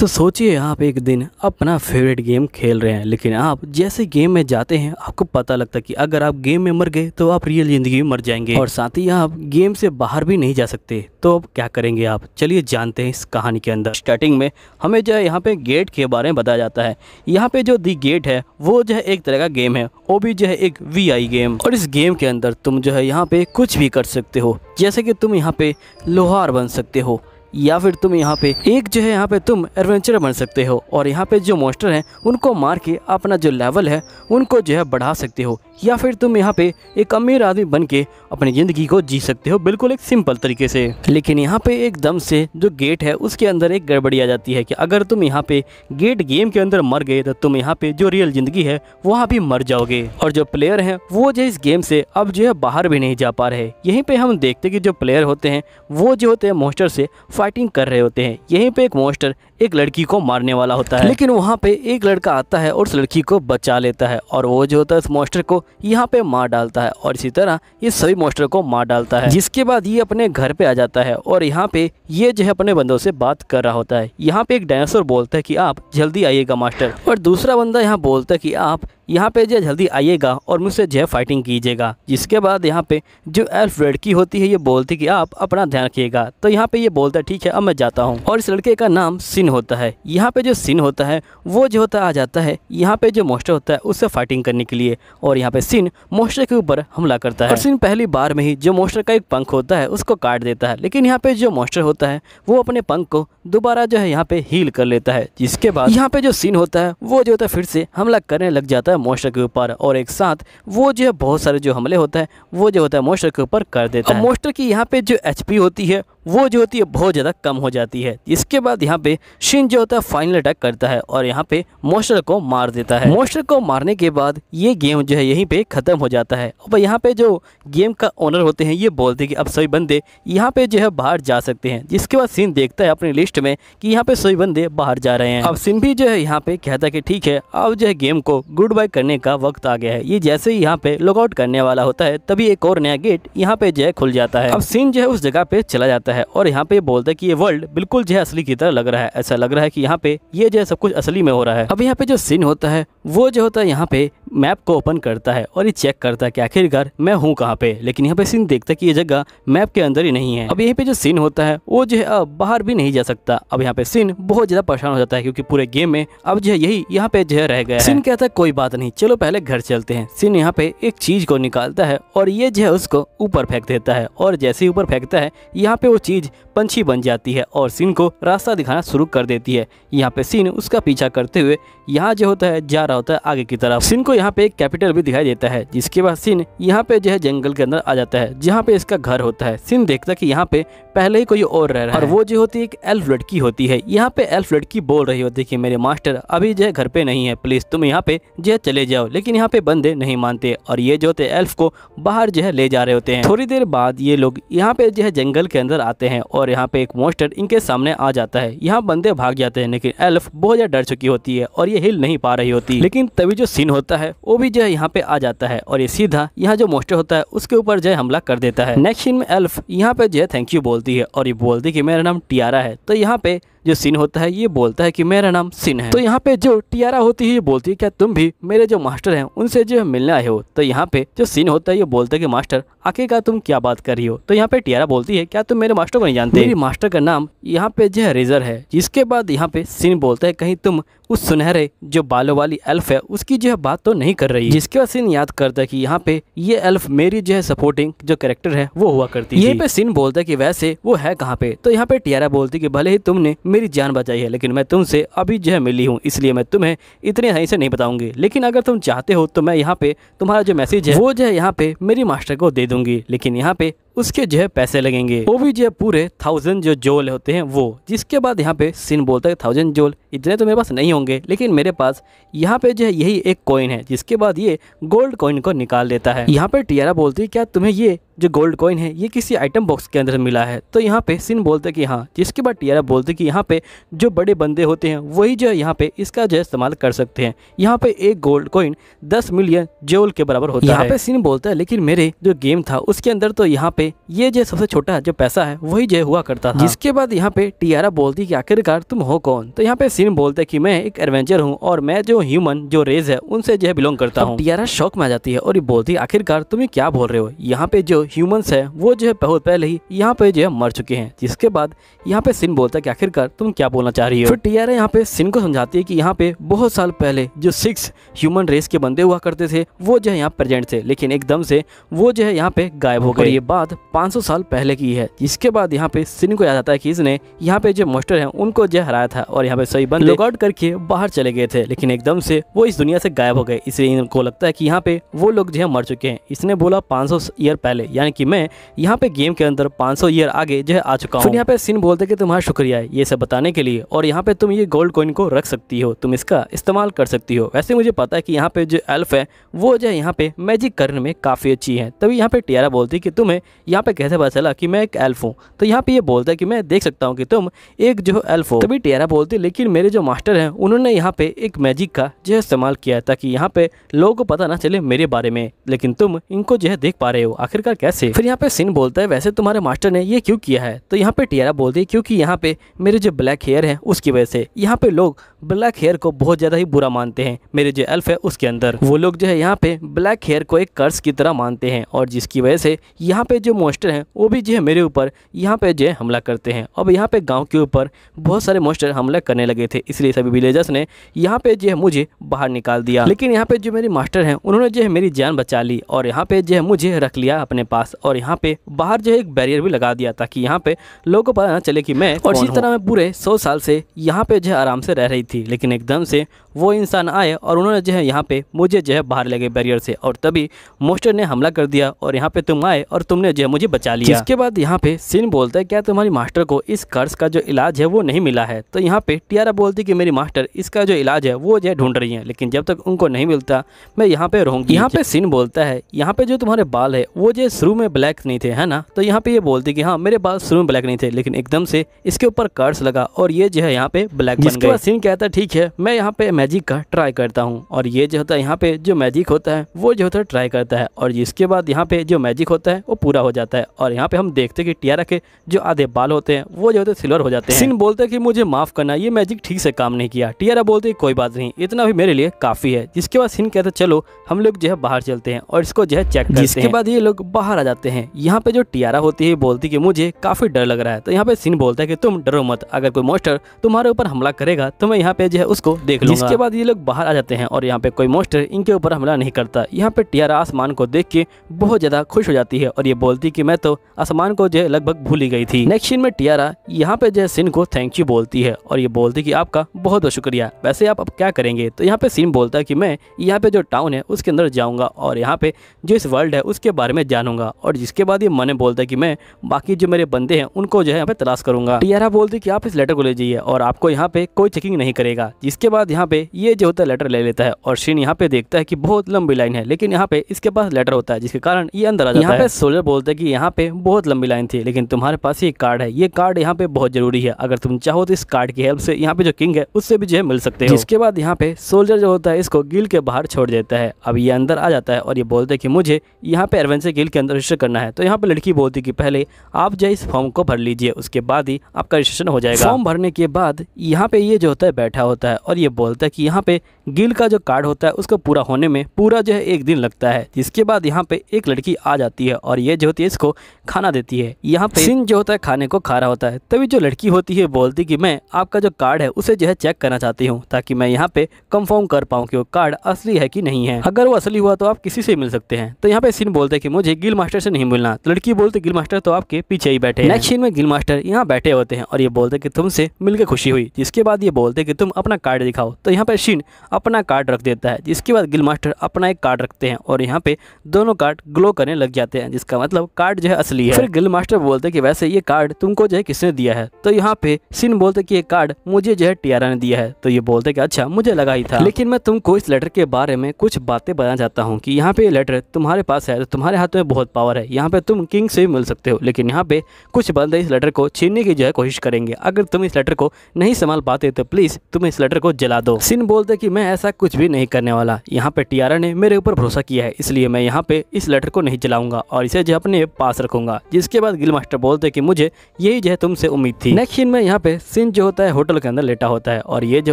तो सोचिए आप एक दिन अपना फेवरेट गेम खेल रहे हैं लेकिन आप जैसे गेम में जाते हैं आपको पता लगता है कि अगर आप गेम में मर गए तो आप रियल ज़िंदगी में मर जाएंगे और साथ ही आप गेम से बाहर भी नहीं जा सकते तो अब क्या करेंगे आप चलिए जानते हैं इस कहानी के अंदर स्टार्टिंग में हमें जो है यहाँ पे गेट के बारे में बताया जाता है यहाँ पे जो दी गेट है वो जो है एक तरह का गेम है वो भी जो है एक वी गेम और इस गेम के अंदर तुम जो है यहाँ पे कुछ भी कर सकते हो जैसे कि तुम यहाँ पे लोहार बन सकते हो या फिर तुम यहाँ पे एक जो है यहाँ पे तुम एडवेंचर बन सकते हो और यहाँ पे जो मोस्टर हैं उनको मार के अपना जो लेवल है उनको जो है बढ़ा सकते हो या फिर तुम यहाँ पे एक अमीर आदमी बन के अपनी ज़िंदगी को जी सकते हो बिल्कुल एक सिंपल तरीके से लेकिन यहाँ पे एकदम से जो गेट है उसके अंदर एक गड़बड़ी आ जाती है कि अगर तुम यहाँ पे गेट गेम के अंदर मर गए तो तुम यहाँ पे जो रियल ज़िंदगी है वहाँ भी मर जाओगे और जो प्लेयर हैं वो जो इस गेम से अब जो है बाहर भी नहीं जा पा रहे यहीं पर हम देखते कि जो प्लेयर होते हैं वो जो होते हैं मोस्टर से फाइटिंग कर रहे होते हैं यहीं पर एक मोस्टर एक लड़की को मारने वाला होता है लेकिन वहाँ पे एक लड़का आता है और उस लड़की को बचा लेता है और वो जो होता है उस मोस्टर को यहाँ पे मार डालता है और इसी तरह ये सभी मोस्टर को मार डालता है जिसके बाद ये अपने घर पे आ जाता है और यहाँ पे ये जो है अपने बंदों से बात कर रहा होता है यहाँ पे एक डायनासोर बोलता है कि आप जल्दी आइएगा मास्टर और दूसरा बंदा यहाँ बोलता है कि आप यहाँ पे जो जल्दी आइएगा और मुझसे जो है फाइटिंग कीजिएगा जिसके बाद यहाँ पे जो एल्फ लड़की होती है ये बोलती कि आप अपना ध्यान रखिएगा तो यहाँ पे ये बोलता है ठीक है अब मैं जाता हूँ और इस लड़के का नाम सिन होता है यहाँ पे जो सिन होता है वो जो होता आ जाता है यहाँ पे जो मोस्टर होता है उससे फाइटिंग करने के लिए और यहाँ यहाँ पे सीन मोस्टर के ऊपर हमला करता है और सीन पहली बार में ही जो मोस्टर का एक पंख होता है उसको काट देता है लेकिन यहाँ पे जो मोस्टर होता है वो अपने पंख को दोबारा जो है यहाँ पे हील कर लेता है जिसके बाद यहाँ पे जो सीन होता है वो जो होता है फिर से हमला करने लग जाता है मोस्टर के ऊपर और एक साथ वो जो है बहुत सारे जो हमले होता है वो जो होता है मोस्टर के ऊपर कर देता है मोस्टर की यहाँ पे जो एच होती है वो जो होती है बहुत ज़्यादा कम हो जाती है इसके बाद यहाँ पे शिन जो होता है फाइनल अटैक करता है और यहाँ पे मोस्टर को मार देता है मोस्टर को मारने के बाद ये गेम जो है यहीं पे ख़त्म हो जाता है और यहाँ पे जो गेम का ओनर होते हैं ये बोलते हैं कि अब सभी बंदे यहाँ पे जो है बाहर जा सकते हैं जिसके बाद सिंह देखता है अपनी लिस्ट में कि यहाँ पे सभी बंदे बाहर जा रहे हैं अब सिंह भी जो है यहाँ पे कहता है कि ठीक है अब जो है गेम को गुड बाय करने का वक्त आ गया है ये जैसे ही यहाँ पे लुकआउट करने वाला होता है तभी एक और नया गेट यहाँ पे जो है खुल जाता है अब सिंह जो है उस जगह पे चला जाता है करता है और यहाँ पे ये बोलता है कि ये वर्ल्ड बिल्कुल जो है असली की तरह लग रहा है ऐसा लग रहा है कि यहाँ पे ये जो है सब कुछ असली में हो रहा है अब यहाँ पे जो सीन होता है वो जो होता है यहाँ पे मैप को ओपन करता है और ये चेक करता है कि आखिरकार मैं हूँ कहाँ पे लेकिन यहाँ पे सीन देखता है कि ये जगह मैप के अंदर ही नहीं है अब यहाँ पे जो सीन होता है वो जो है अब बाहर भी नहीं जा सकता अब यहाँ पे सीन बहुत ज्यादा परेशान हो जाता है क्योंकि पूरे गेम में अब जो है यही यहाँ पे जो है रह गया सीन कहता है कोई बात नहीं चलो पहले घर चलते हैं सीन यहाँ पे एक चीज को निकालता है और ये जो है उसको ऊपर फेंक देता है और जैसे ही ऊपर फेंकता है यहाँ पे वो चीज पंछी बन जाती है और सीन को रास्ता दिखाना शुरू कर देती है यहाँ पे सीन उसका पीछा करते हुए यहाँ जो होता है जा रहा होता है आगे की तरफ सीन को यहाँ पे एक कैपिटल भी दिखाई देता है जिसके बाद सीन यहाँ पे जो है जंगल के अंदर आ जाता है जहाँ पे इसका घर होता है सीन देखता की यहाँ पे पहले ही कोई और रह रहा है वो जो होती है एक एल्फ लड़की होती है यहाँ पे एल्फ लड़की बोल रही होती है मेरे मास्टर अभी जो है घर पे नहीं है प्लीज तुम यहाँ पे जो है चले जाओ लेकिन यहाँ पे बंदे नहीं मानते और ये जो होते एल्फ को बाहर जो है ले जा रहे होते हैं थोड़ी देर बाद ये लोग यहाँ पे जो है जंगल के अंदर आते हैं और यहाँ पे एक मोस्टर इनके सामने आ जाता है यहाँ बंदे भाग जाते हैं लेकिन एल्फ बहुत ज़्यादा डर चुकी होती है और ये हिल नहीं पा रही होती लेकिन तभी जो सीन होता है वो भी जो है यहाँ पे आ जाता है और ये सीधा यहाँ जो मोस्टर होता है उसके ऊपर जो है हमला कर देता है नेक्स्ट सीन में एल्फ यहाँ पे जो है थैंक यू बोलती है और ये बोलती की मेरा नाम टियारा है तो यहाँ पे जो सिन होता है ये बोलता है कि मेरा नाम सिन है तो यहाँ पे जो टियारा होती है ये बोलती है क्या तुम भी मेरे जो मास्टर हैं उनसे जो मिलने आए हो तो यहाँ पे जो सिन होता है ये बोलता है कि मास्टर का तुम क्या बात कर रही हो तो यहाँ पे टियारा बोलती है क्या तुम मेरे मास्टर को नहीं जानते मेरी मास्टर का नाम यहाँ पे जो है रेजर है जिसके बाद यहाँ पे सिन बोलता है कहीं तुम उस सुनहरे जो बालों वाली एल्फ है उसकी जो है बात तो नहीं कर रही जिसके बाद सिन याद करता है की यहाँ पे ये एल्फ मेरी जो है सपोर्टिंग जो करेक्टर है वो हुआ करती है पे सिन बोलता है की वैसे वो है कहाँ पे तो यहाँ पे टियारा बोलती है की भले ही तुमने मेरी जान बचाई है लेकिन मैं तुमसे अभी जो है मिली हूँ इसलिए मैं तुम्हें इतने सही से नहीं बताऊंगी लेकिन अगर तुम चाहते हो तो मैं यहाँ पे तुम्हारा जो मैसेज है वो जो है यहाँ पे मेरी मास्टर को दे दूंगी लेकिन यहाँ पे उसके जो है पैसे लगेंगे वो भी जो है पूरे थाउजेंड जो जोल होते हैं वो जिसके बाद यहाँ पे सिन बोलता है थाउजेंड जोल इतने तो मेरे पास नहीं होंगे लेकिन मेरे पास यहाँ पे जो है यही एक कॉइन है जिसके बाद ये गोल्ड कॉइन को निकाल देता है यहाँ पे टियारा बोलती है क्या तुम्हें ये जो गोल्ड कॉइन है ये किसी आइटम बॉक्स के अंदर मिला है तो यहाँ पे सिन बोलते कि हाँ जिसके बाद टियारा बोलते कि यहाँ पे जो बड़े बंदे होते हैं वही जो है यहाँ पे इसका जो है इस्तेमाल कर सकते हैं यहाँ पे एक गोल्ड कॉइन दस मिलियन जोल के बराबर होता है यहाँ पे सिन बोलता है लेकिन मेरे जो गेम था उसके अंदर तो यहाँ पे में ये जय सबसे छोटा जो पैसा है वही जय हुआ करता था जिसके बाद यहाँ पे टियारा बोलती कि आखिरकार तुम हो कौन तो यहाँ पे सीन बोलते कि मैं एक एडवेंचर हूँ और मैं जो ह्यूमन जो रेज है उनसे जो बिलोंग करता हूँ टियारा शौक में आ जाती है और ये बोलती है आखिरकार तुम क्या बोल रहे हो यहाँ पे जो ह्यूमन है वो जो है बहुत पहले ही यहाँ पे जो है मर चुके हैं जिसके बाद यहाँ पे सिंह बोलता है की आखिरकार तुम क्या बोलना चाह रही हो टियारा यहाँ पे सिन को समझाती है की यहाँ पे बहुत साल पहले जो सिक्स ह्यूमन रेस के बंदे हुआ करते थे वो जो है यहाँ प्रेजेंट थे लेकिन एकदम से वो जो है यहाँ पे गायब हो गए ये बात बात 500 साल पहले की है जिसके बाद यहाँ पे सिंह को याद आता है कि इसने यहाँ पे जो मास्टर है उनको जो हराया था और यहाँ पे सही बंद लॉकआउट करके बाहर चले गए थे लेकिन एकदम से वो इस दुनिया से गायब हो गए इसलिए इनको लगता है कि यहाँ पे वो लोग जो है मर चुके हैं इसने बोला 500 ईयर पहले यानी कि मैं यहाँ पे गेम के अंदर 500 ईयर आगे जो है आ चुका हूँ यहाँ पे सिन बोलते कि तुम्हारा शुक्रिया ये सब बताने के लिए और यहाँ पे तुम ये गोल्ड कॉइन को रख सकती हो तुम इसका इस्तेमाल कर सकती हो वैसे मुझे पता है कि यहाँ पे जो एल्फ है वो जो है यहाँ पे मैजिक करने में काफ़ी अच्छी है तभी यहाँ पे टियारा बोलती कि तुम्हें यहाँ पे कैसे पता चला कि मैं एक एल्फ हूँ तो यहाँ पे ये बोलता है कि मैं देख सकता हूँ कि तुम एक जो एल्फ हो तभी टेरा बोलते लेकिन मेरे जो मास्टर हैं उन्होंने यहाँ पे एक मैजिक का जो है इस्तेमाल किया ताकि यहाँ पे लोगों को पता ना चले मेरे बारे में लेकिन तुम इनको जो है देख पा रहे हो आखिरकार कैसे फिर यहाँ पे सिन बोलता है वैसे तुम्हारे मास्टर ने ये क्यों किया है तो यहाँ पे टियारा बोलती है क्योंकि यहाँ पे मेरे जो ब्लैक हेयर है उसकी वजह से यहाँ पे लोग ब्लैक हेयर को बहुत ज़्यादा ही बुरा मानते हैं मेरे जो एल्फ है उसके अंदर वो लोग जो है यहाँ पे ब्लैक हेयर को एक कर्ज की तरह मानते हैं और जिसकी वजह से यहाँ पे जो मोस्टर हैं वो भी जो है मेरे ऊपर यहाँ पे जो है हमला करते हैं अब यहाँ पे गाँव के ऊपर बहुत सारे मोस्टर हमला करने लगे थे इसलिए सभी विलेजर्स ने यहाँ पे जो है मुझे बाहर निकाल दिया लेकिन यहाँ पे जो मेरे मास्टर है उन्होंने जो है मेरी जान बचा ली और यहाँ पे जो है मुझे रख लिया अपने पास और यहाँ पे बाहर जो है एक बैरियर भी लगा दिया ताकि यहाँ पे लोगों को पता ना चले कि मैं और इसी तरह मैं पूरे सौ साल से यहाँ पे जो है आराम से रह रही थी लेकिन एकदम से वो इंसान आए और उन्होंने जो है यहाँ पे मुझे जो है बाहर ले गए बैरियर से और तभी मोस्टर ने हमला कर दिया और यहाँ पे तुम आए और तुमने जो है मुझे बचा लिया इसके बाद यहाँ पे सिन बोलता है क्या तुम्हारी मास्टर को इस कर्ज का जो इलाज है वो नहीं मिला है तो यहाँ पे टियारा बोलती कि मेरी मास्टर इसका जो इलाज है वो जो है ढूंढ रही है लेकिन जब तक उनको नहीं मिलता मैं यहाँ पे रहूँगी यहाँ पे सिन बोलता है यहाँ पे जो तुम्हारे बाल है वो जो शुरू में ब्लैक नहीं थे है ना तो यहाँ पे ये बोलती कि हाँ मेरे बाल शुरू में ब्लैक नहीं थे लेकिन एकदम से इसके ऊपर कर्ज लगा और ये जो है यहाँ पे ब्लैक सिन कहता है ठीक है मैं यहाँ पे मैजिक का ट्राई करता हूँ और ये जो होता है यहाँ पे जो मैजिक होता है वो जो होता है ट्राई करता है और इसके बाद यहाँ पे जो मैजिक होता है वो पूरा हो जाता है और यहाँ पे हम देखते हैं कि टियारा के जो आधे बाल होते हैं वो जो होते हैं सिल्वर हो जाते हैं सिंह बोलते हैं कि मुझे माफ़ करना ये मैजिक ठीक से काम नहीं किया टियारा बोलते हैं कोई बात नहीं इतना भी मेरे लिए काफ़ी है जिसके बाद सिंह कहते चलो हम लोग जो है बाहर चलते हैं और इसको जो है चेक जिसके बाद ये लोग बाहर आ जाते हैं यहाँ पे जो टियारा होती है बोलती कि मुझे काफ़ी डर लग रहा है तो यहाँ पे सिंह बोलता है कि तुम डरो मत अगर कोई मोस्टर तुम्हारे ऊपर हमला करेगा तो मैं यहाँ पे जो है उसको देख लूंगा इसके बाद ये लोग बाहर आ जाते हैं और यहाँ पे कोई मोस्टर इनके ऊपर हमला नहीं करता यहाँ पे टियारा आसमान को देख के बहुत ज़्यादा खुश हो जाती है और ये बोलती कि मैं तो आसमान को जो है लगभग भूल ही गई थी नेक्स्ट सीन में टियारा यहाँ पे जो है सिन को थैंक यू बोलती है और ये बोलती की आपका बहुत बहुत शुक्रिया वैसे आप अब क्या करेंगे तो यहाँ पे सीन बोलता है की मैं यहाँ पे जो टाउन है उसके अंदर जाऊँगा और यहाँ पे जो इस वर्ल्ड है उसके बारे में जानूंगा और जिसके बाद ये मने बोलता है कि मैं बाकी जो मेरे बंदे हैं उनको जो है यहाँ पे तलाश करूंगा टियारा बोलती कि आप इस लेटर को ले जाइए और आपको यहाँ पे कोई चेकिंग नहीं करेगा जिसके बाद यहाँ पे ये जो होता है लेटर ले लेता है और शीन यहाँ पे देखता है कि बहुत लंबी लाइन है लेकिन यहाँ पे इसके पास लेटर होता है जिसके कारण ये अंदर आ जाता यहाँ है यहाँ पे सोल्जर बोलता है कि यहाँ पे बहुत लंबी लाइन थी लेकिन तुम्हारे पास ये कार्ड है ये कार्ड यहाँ पे बहुत जरूरी है अगर तुम चाहो तो इस कार्ड की हेल्प से यहाँ पे जो किंग है उससे भी जो है मिल सकते हैं इसके बाद यहाँ पे सोल्जर जो होता है इसको गिल के बाहर छोड़ देता है अब ये अंदर आ जाता है और ये बोलते है कि मुझे यहाँ पे एडवेंचर गिल के अंदर रजिस्टर करना है तो यहाँ पे लड़की बोलती कि पहले आप जो इस फॉर्म को भर लीजिए उसके बाद ही आपका रजिस्ट्रेशन हो जाएगा फॉर्म भरने के बाद यहाँ पे ये जो होता है बैठा होता है और ये बोलता है कि यहाँ पे गिल का जो कार्ड होता है उसको पूरा होने में पूरा जो है एक दिन लगता है जिसके बाद यहाँ पे एक लड़की आ जाती है और ये जो होती है इसको खाना देती है यहाँ पे सिंह जो होता है खाने को खा रहा होता है तभी जो लड़की होती है बोलती कि मैं आपका जो कार्ड है उसे जो है चेक करना चाहती हूँ ताकि मैं यहाँ पे कंफर्म कर पाऊँ कि वो कार्ड असली है कि नहीं है अगर वो असली हुआ तो आप किसी से मिल सकते हैं तो यहाँ पे सिंह बोलते हैं कि मुझे गिल मास्टर से नहीं मिलना लड़की बोलते गिल मास्टर तो आपके पीछे ही बैठे नेक्स्ट सीन में गिल मास्टर यहाँ बैठे होते हैं और ये बोलते कि तुमसे मिलकर खुशी हुई जिसके बाद ये बोलते कि तुम अपना कार्ड दिखाओ तो यहाँ पर शिन अपना कार्ड रख देता है जिसके बाद गिल मास्टर अपना एक कार्ड रखते हैं और यहाँ पे दोनों कार्ड ग्लो करने लग जाते हैं जिसका मतलब कार्ड जो है असली है फिर गिल मास्टर बोलते हैं कि वैसे ये कार्ड तुमको जो है किसने दिया है तो यहाँ पे सिन बोलते कि ये कार्ड मुझे जो है टियारा ने दिया है तो ये बोलते कि अच्छा मुझे लगा ही था लेकिन मैं तुमको इस लेटर के बारे में कुछ बातें बताना चाहता हूँ कि यहाँ पे ये लेटर तुम्हारे पास है तो तुम्हारे हाथ में बहुत पावर है यहाँ पे तुम किंग से भी मिल सकते हो लेकिन यहाँ पे कुछ बंदे इस लेटर को छीनने की जो है कोशिश करेंगे अगर तुम इस लेटर को नहीं संभाल पाते तो प्लीज़ तुम इस लेटर को जला दो सिन बोलते कि मैं ऐसा कुछ भी नहीं करने वाला यहाँ पे टियारा ने मेरे ऊपर भरोसा किया है इसलिए मैं यहाँ पे इस लेटर को नहीं चलाऊंगा और इसे जो अपने पास रखूंगा जिसके बाद गिल मास्टर बोलते कि मुझे यही जो है तुमसे उम्मीद थी नेक्स्ट सीन में यहाँ पे सिन जो होता है होटल के अंदर लेटा होता है और ये जो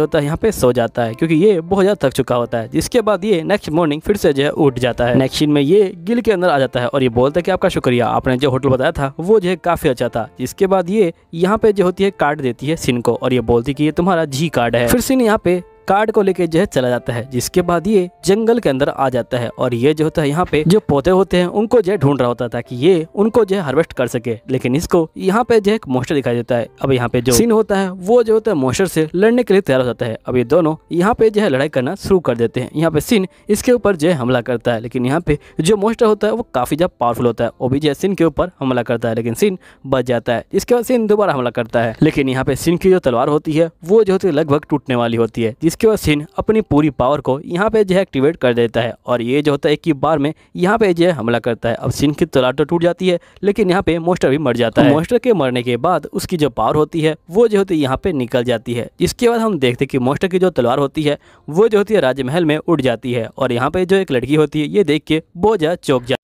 होता है यहाँ पे सो जाता है क्योंकि ये बहुत ज़्यादा थक चुका होता है जिसके बाद ये नेक्स्ट मॉर्निंग फिर से जो है उठ जाता है नेक्स्ट सीन में ये गिल के अंदर आ जाता है और ये बोलता है कि आपका शुक्रिया आपने जो होटल बताया था वो जो है काफ़ी अच्छा था जिसके बाद ये यहाँ पे जो होती है कार्ड देती है सिन को और ये बोलती है ये तुम्हारा जी कार्ड है फिर सिन यहाँ पे कार्ड को लेके जो है चला जाता है जिसके बाद ये जंगल के अंदर आ जाता है और ये जो होता है यहाँ पे जो पौधे होते हैं उनको जो है ढूंढ रहा होता है ताकि ये उनको जो है हार्वेस्ट कर सके लेकिन इसको यहाँ पे जो है एक मोस्टर दिखाई देता है अब यहाँ पे जो सीन होता है वो जो होता है मोस्टर से लड़ने के लिए तैयार हो जाता है अब ये दोनों यहाँ पे जो है लड़ाई करना शुरू कर देते हैं यहाँ पे सीन इसके ऊपर जो है हमला करता है लेकिन यहाँ पे जो मोस्टर होता है वो काफी ज्यादा पावरफुल होता है वो भी जो है सीन के ऊपर हमला करता है लेकिन सीन बच जाता है इसके बाद सीन दोबारा हमला करता है लेकिन यहाँ पे सीन की जो तलवार होती है वो जो होती है लगभग टूटने वाली होती है इसके बाद सिन अपनी पूरी पावर को यहाँ पे जो है एक्टिवेट कर देता है और ये जो होता है एक ही बार में यहाँ पे जो है हमला करता है अब सीन की तो टूट जाती है लेकिन यहाँ पे मोस्टर भी मर जाता तो है मोस्टर के मरने के बाद उसकी जो पावर होती है वो जो होती है यहाँ पे निकल जाती है इसके बाद हम देखते हैं कि मोस्टर की जो तलवार होती है वो जो होती है राजमहल में उड़ जाती है और यहाँ पे जो एक लड़की होती है ये देख के ज्यादा चौक है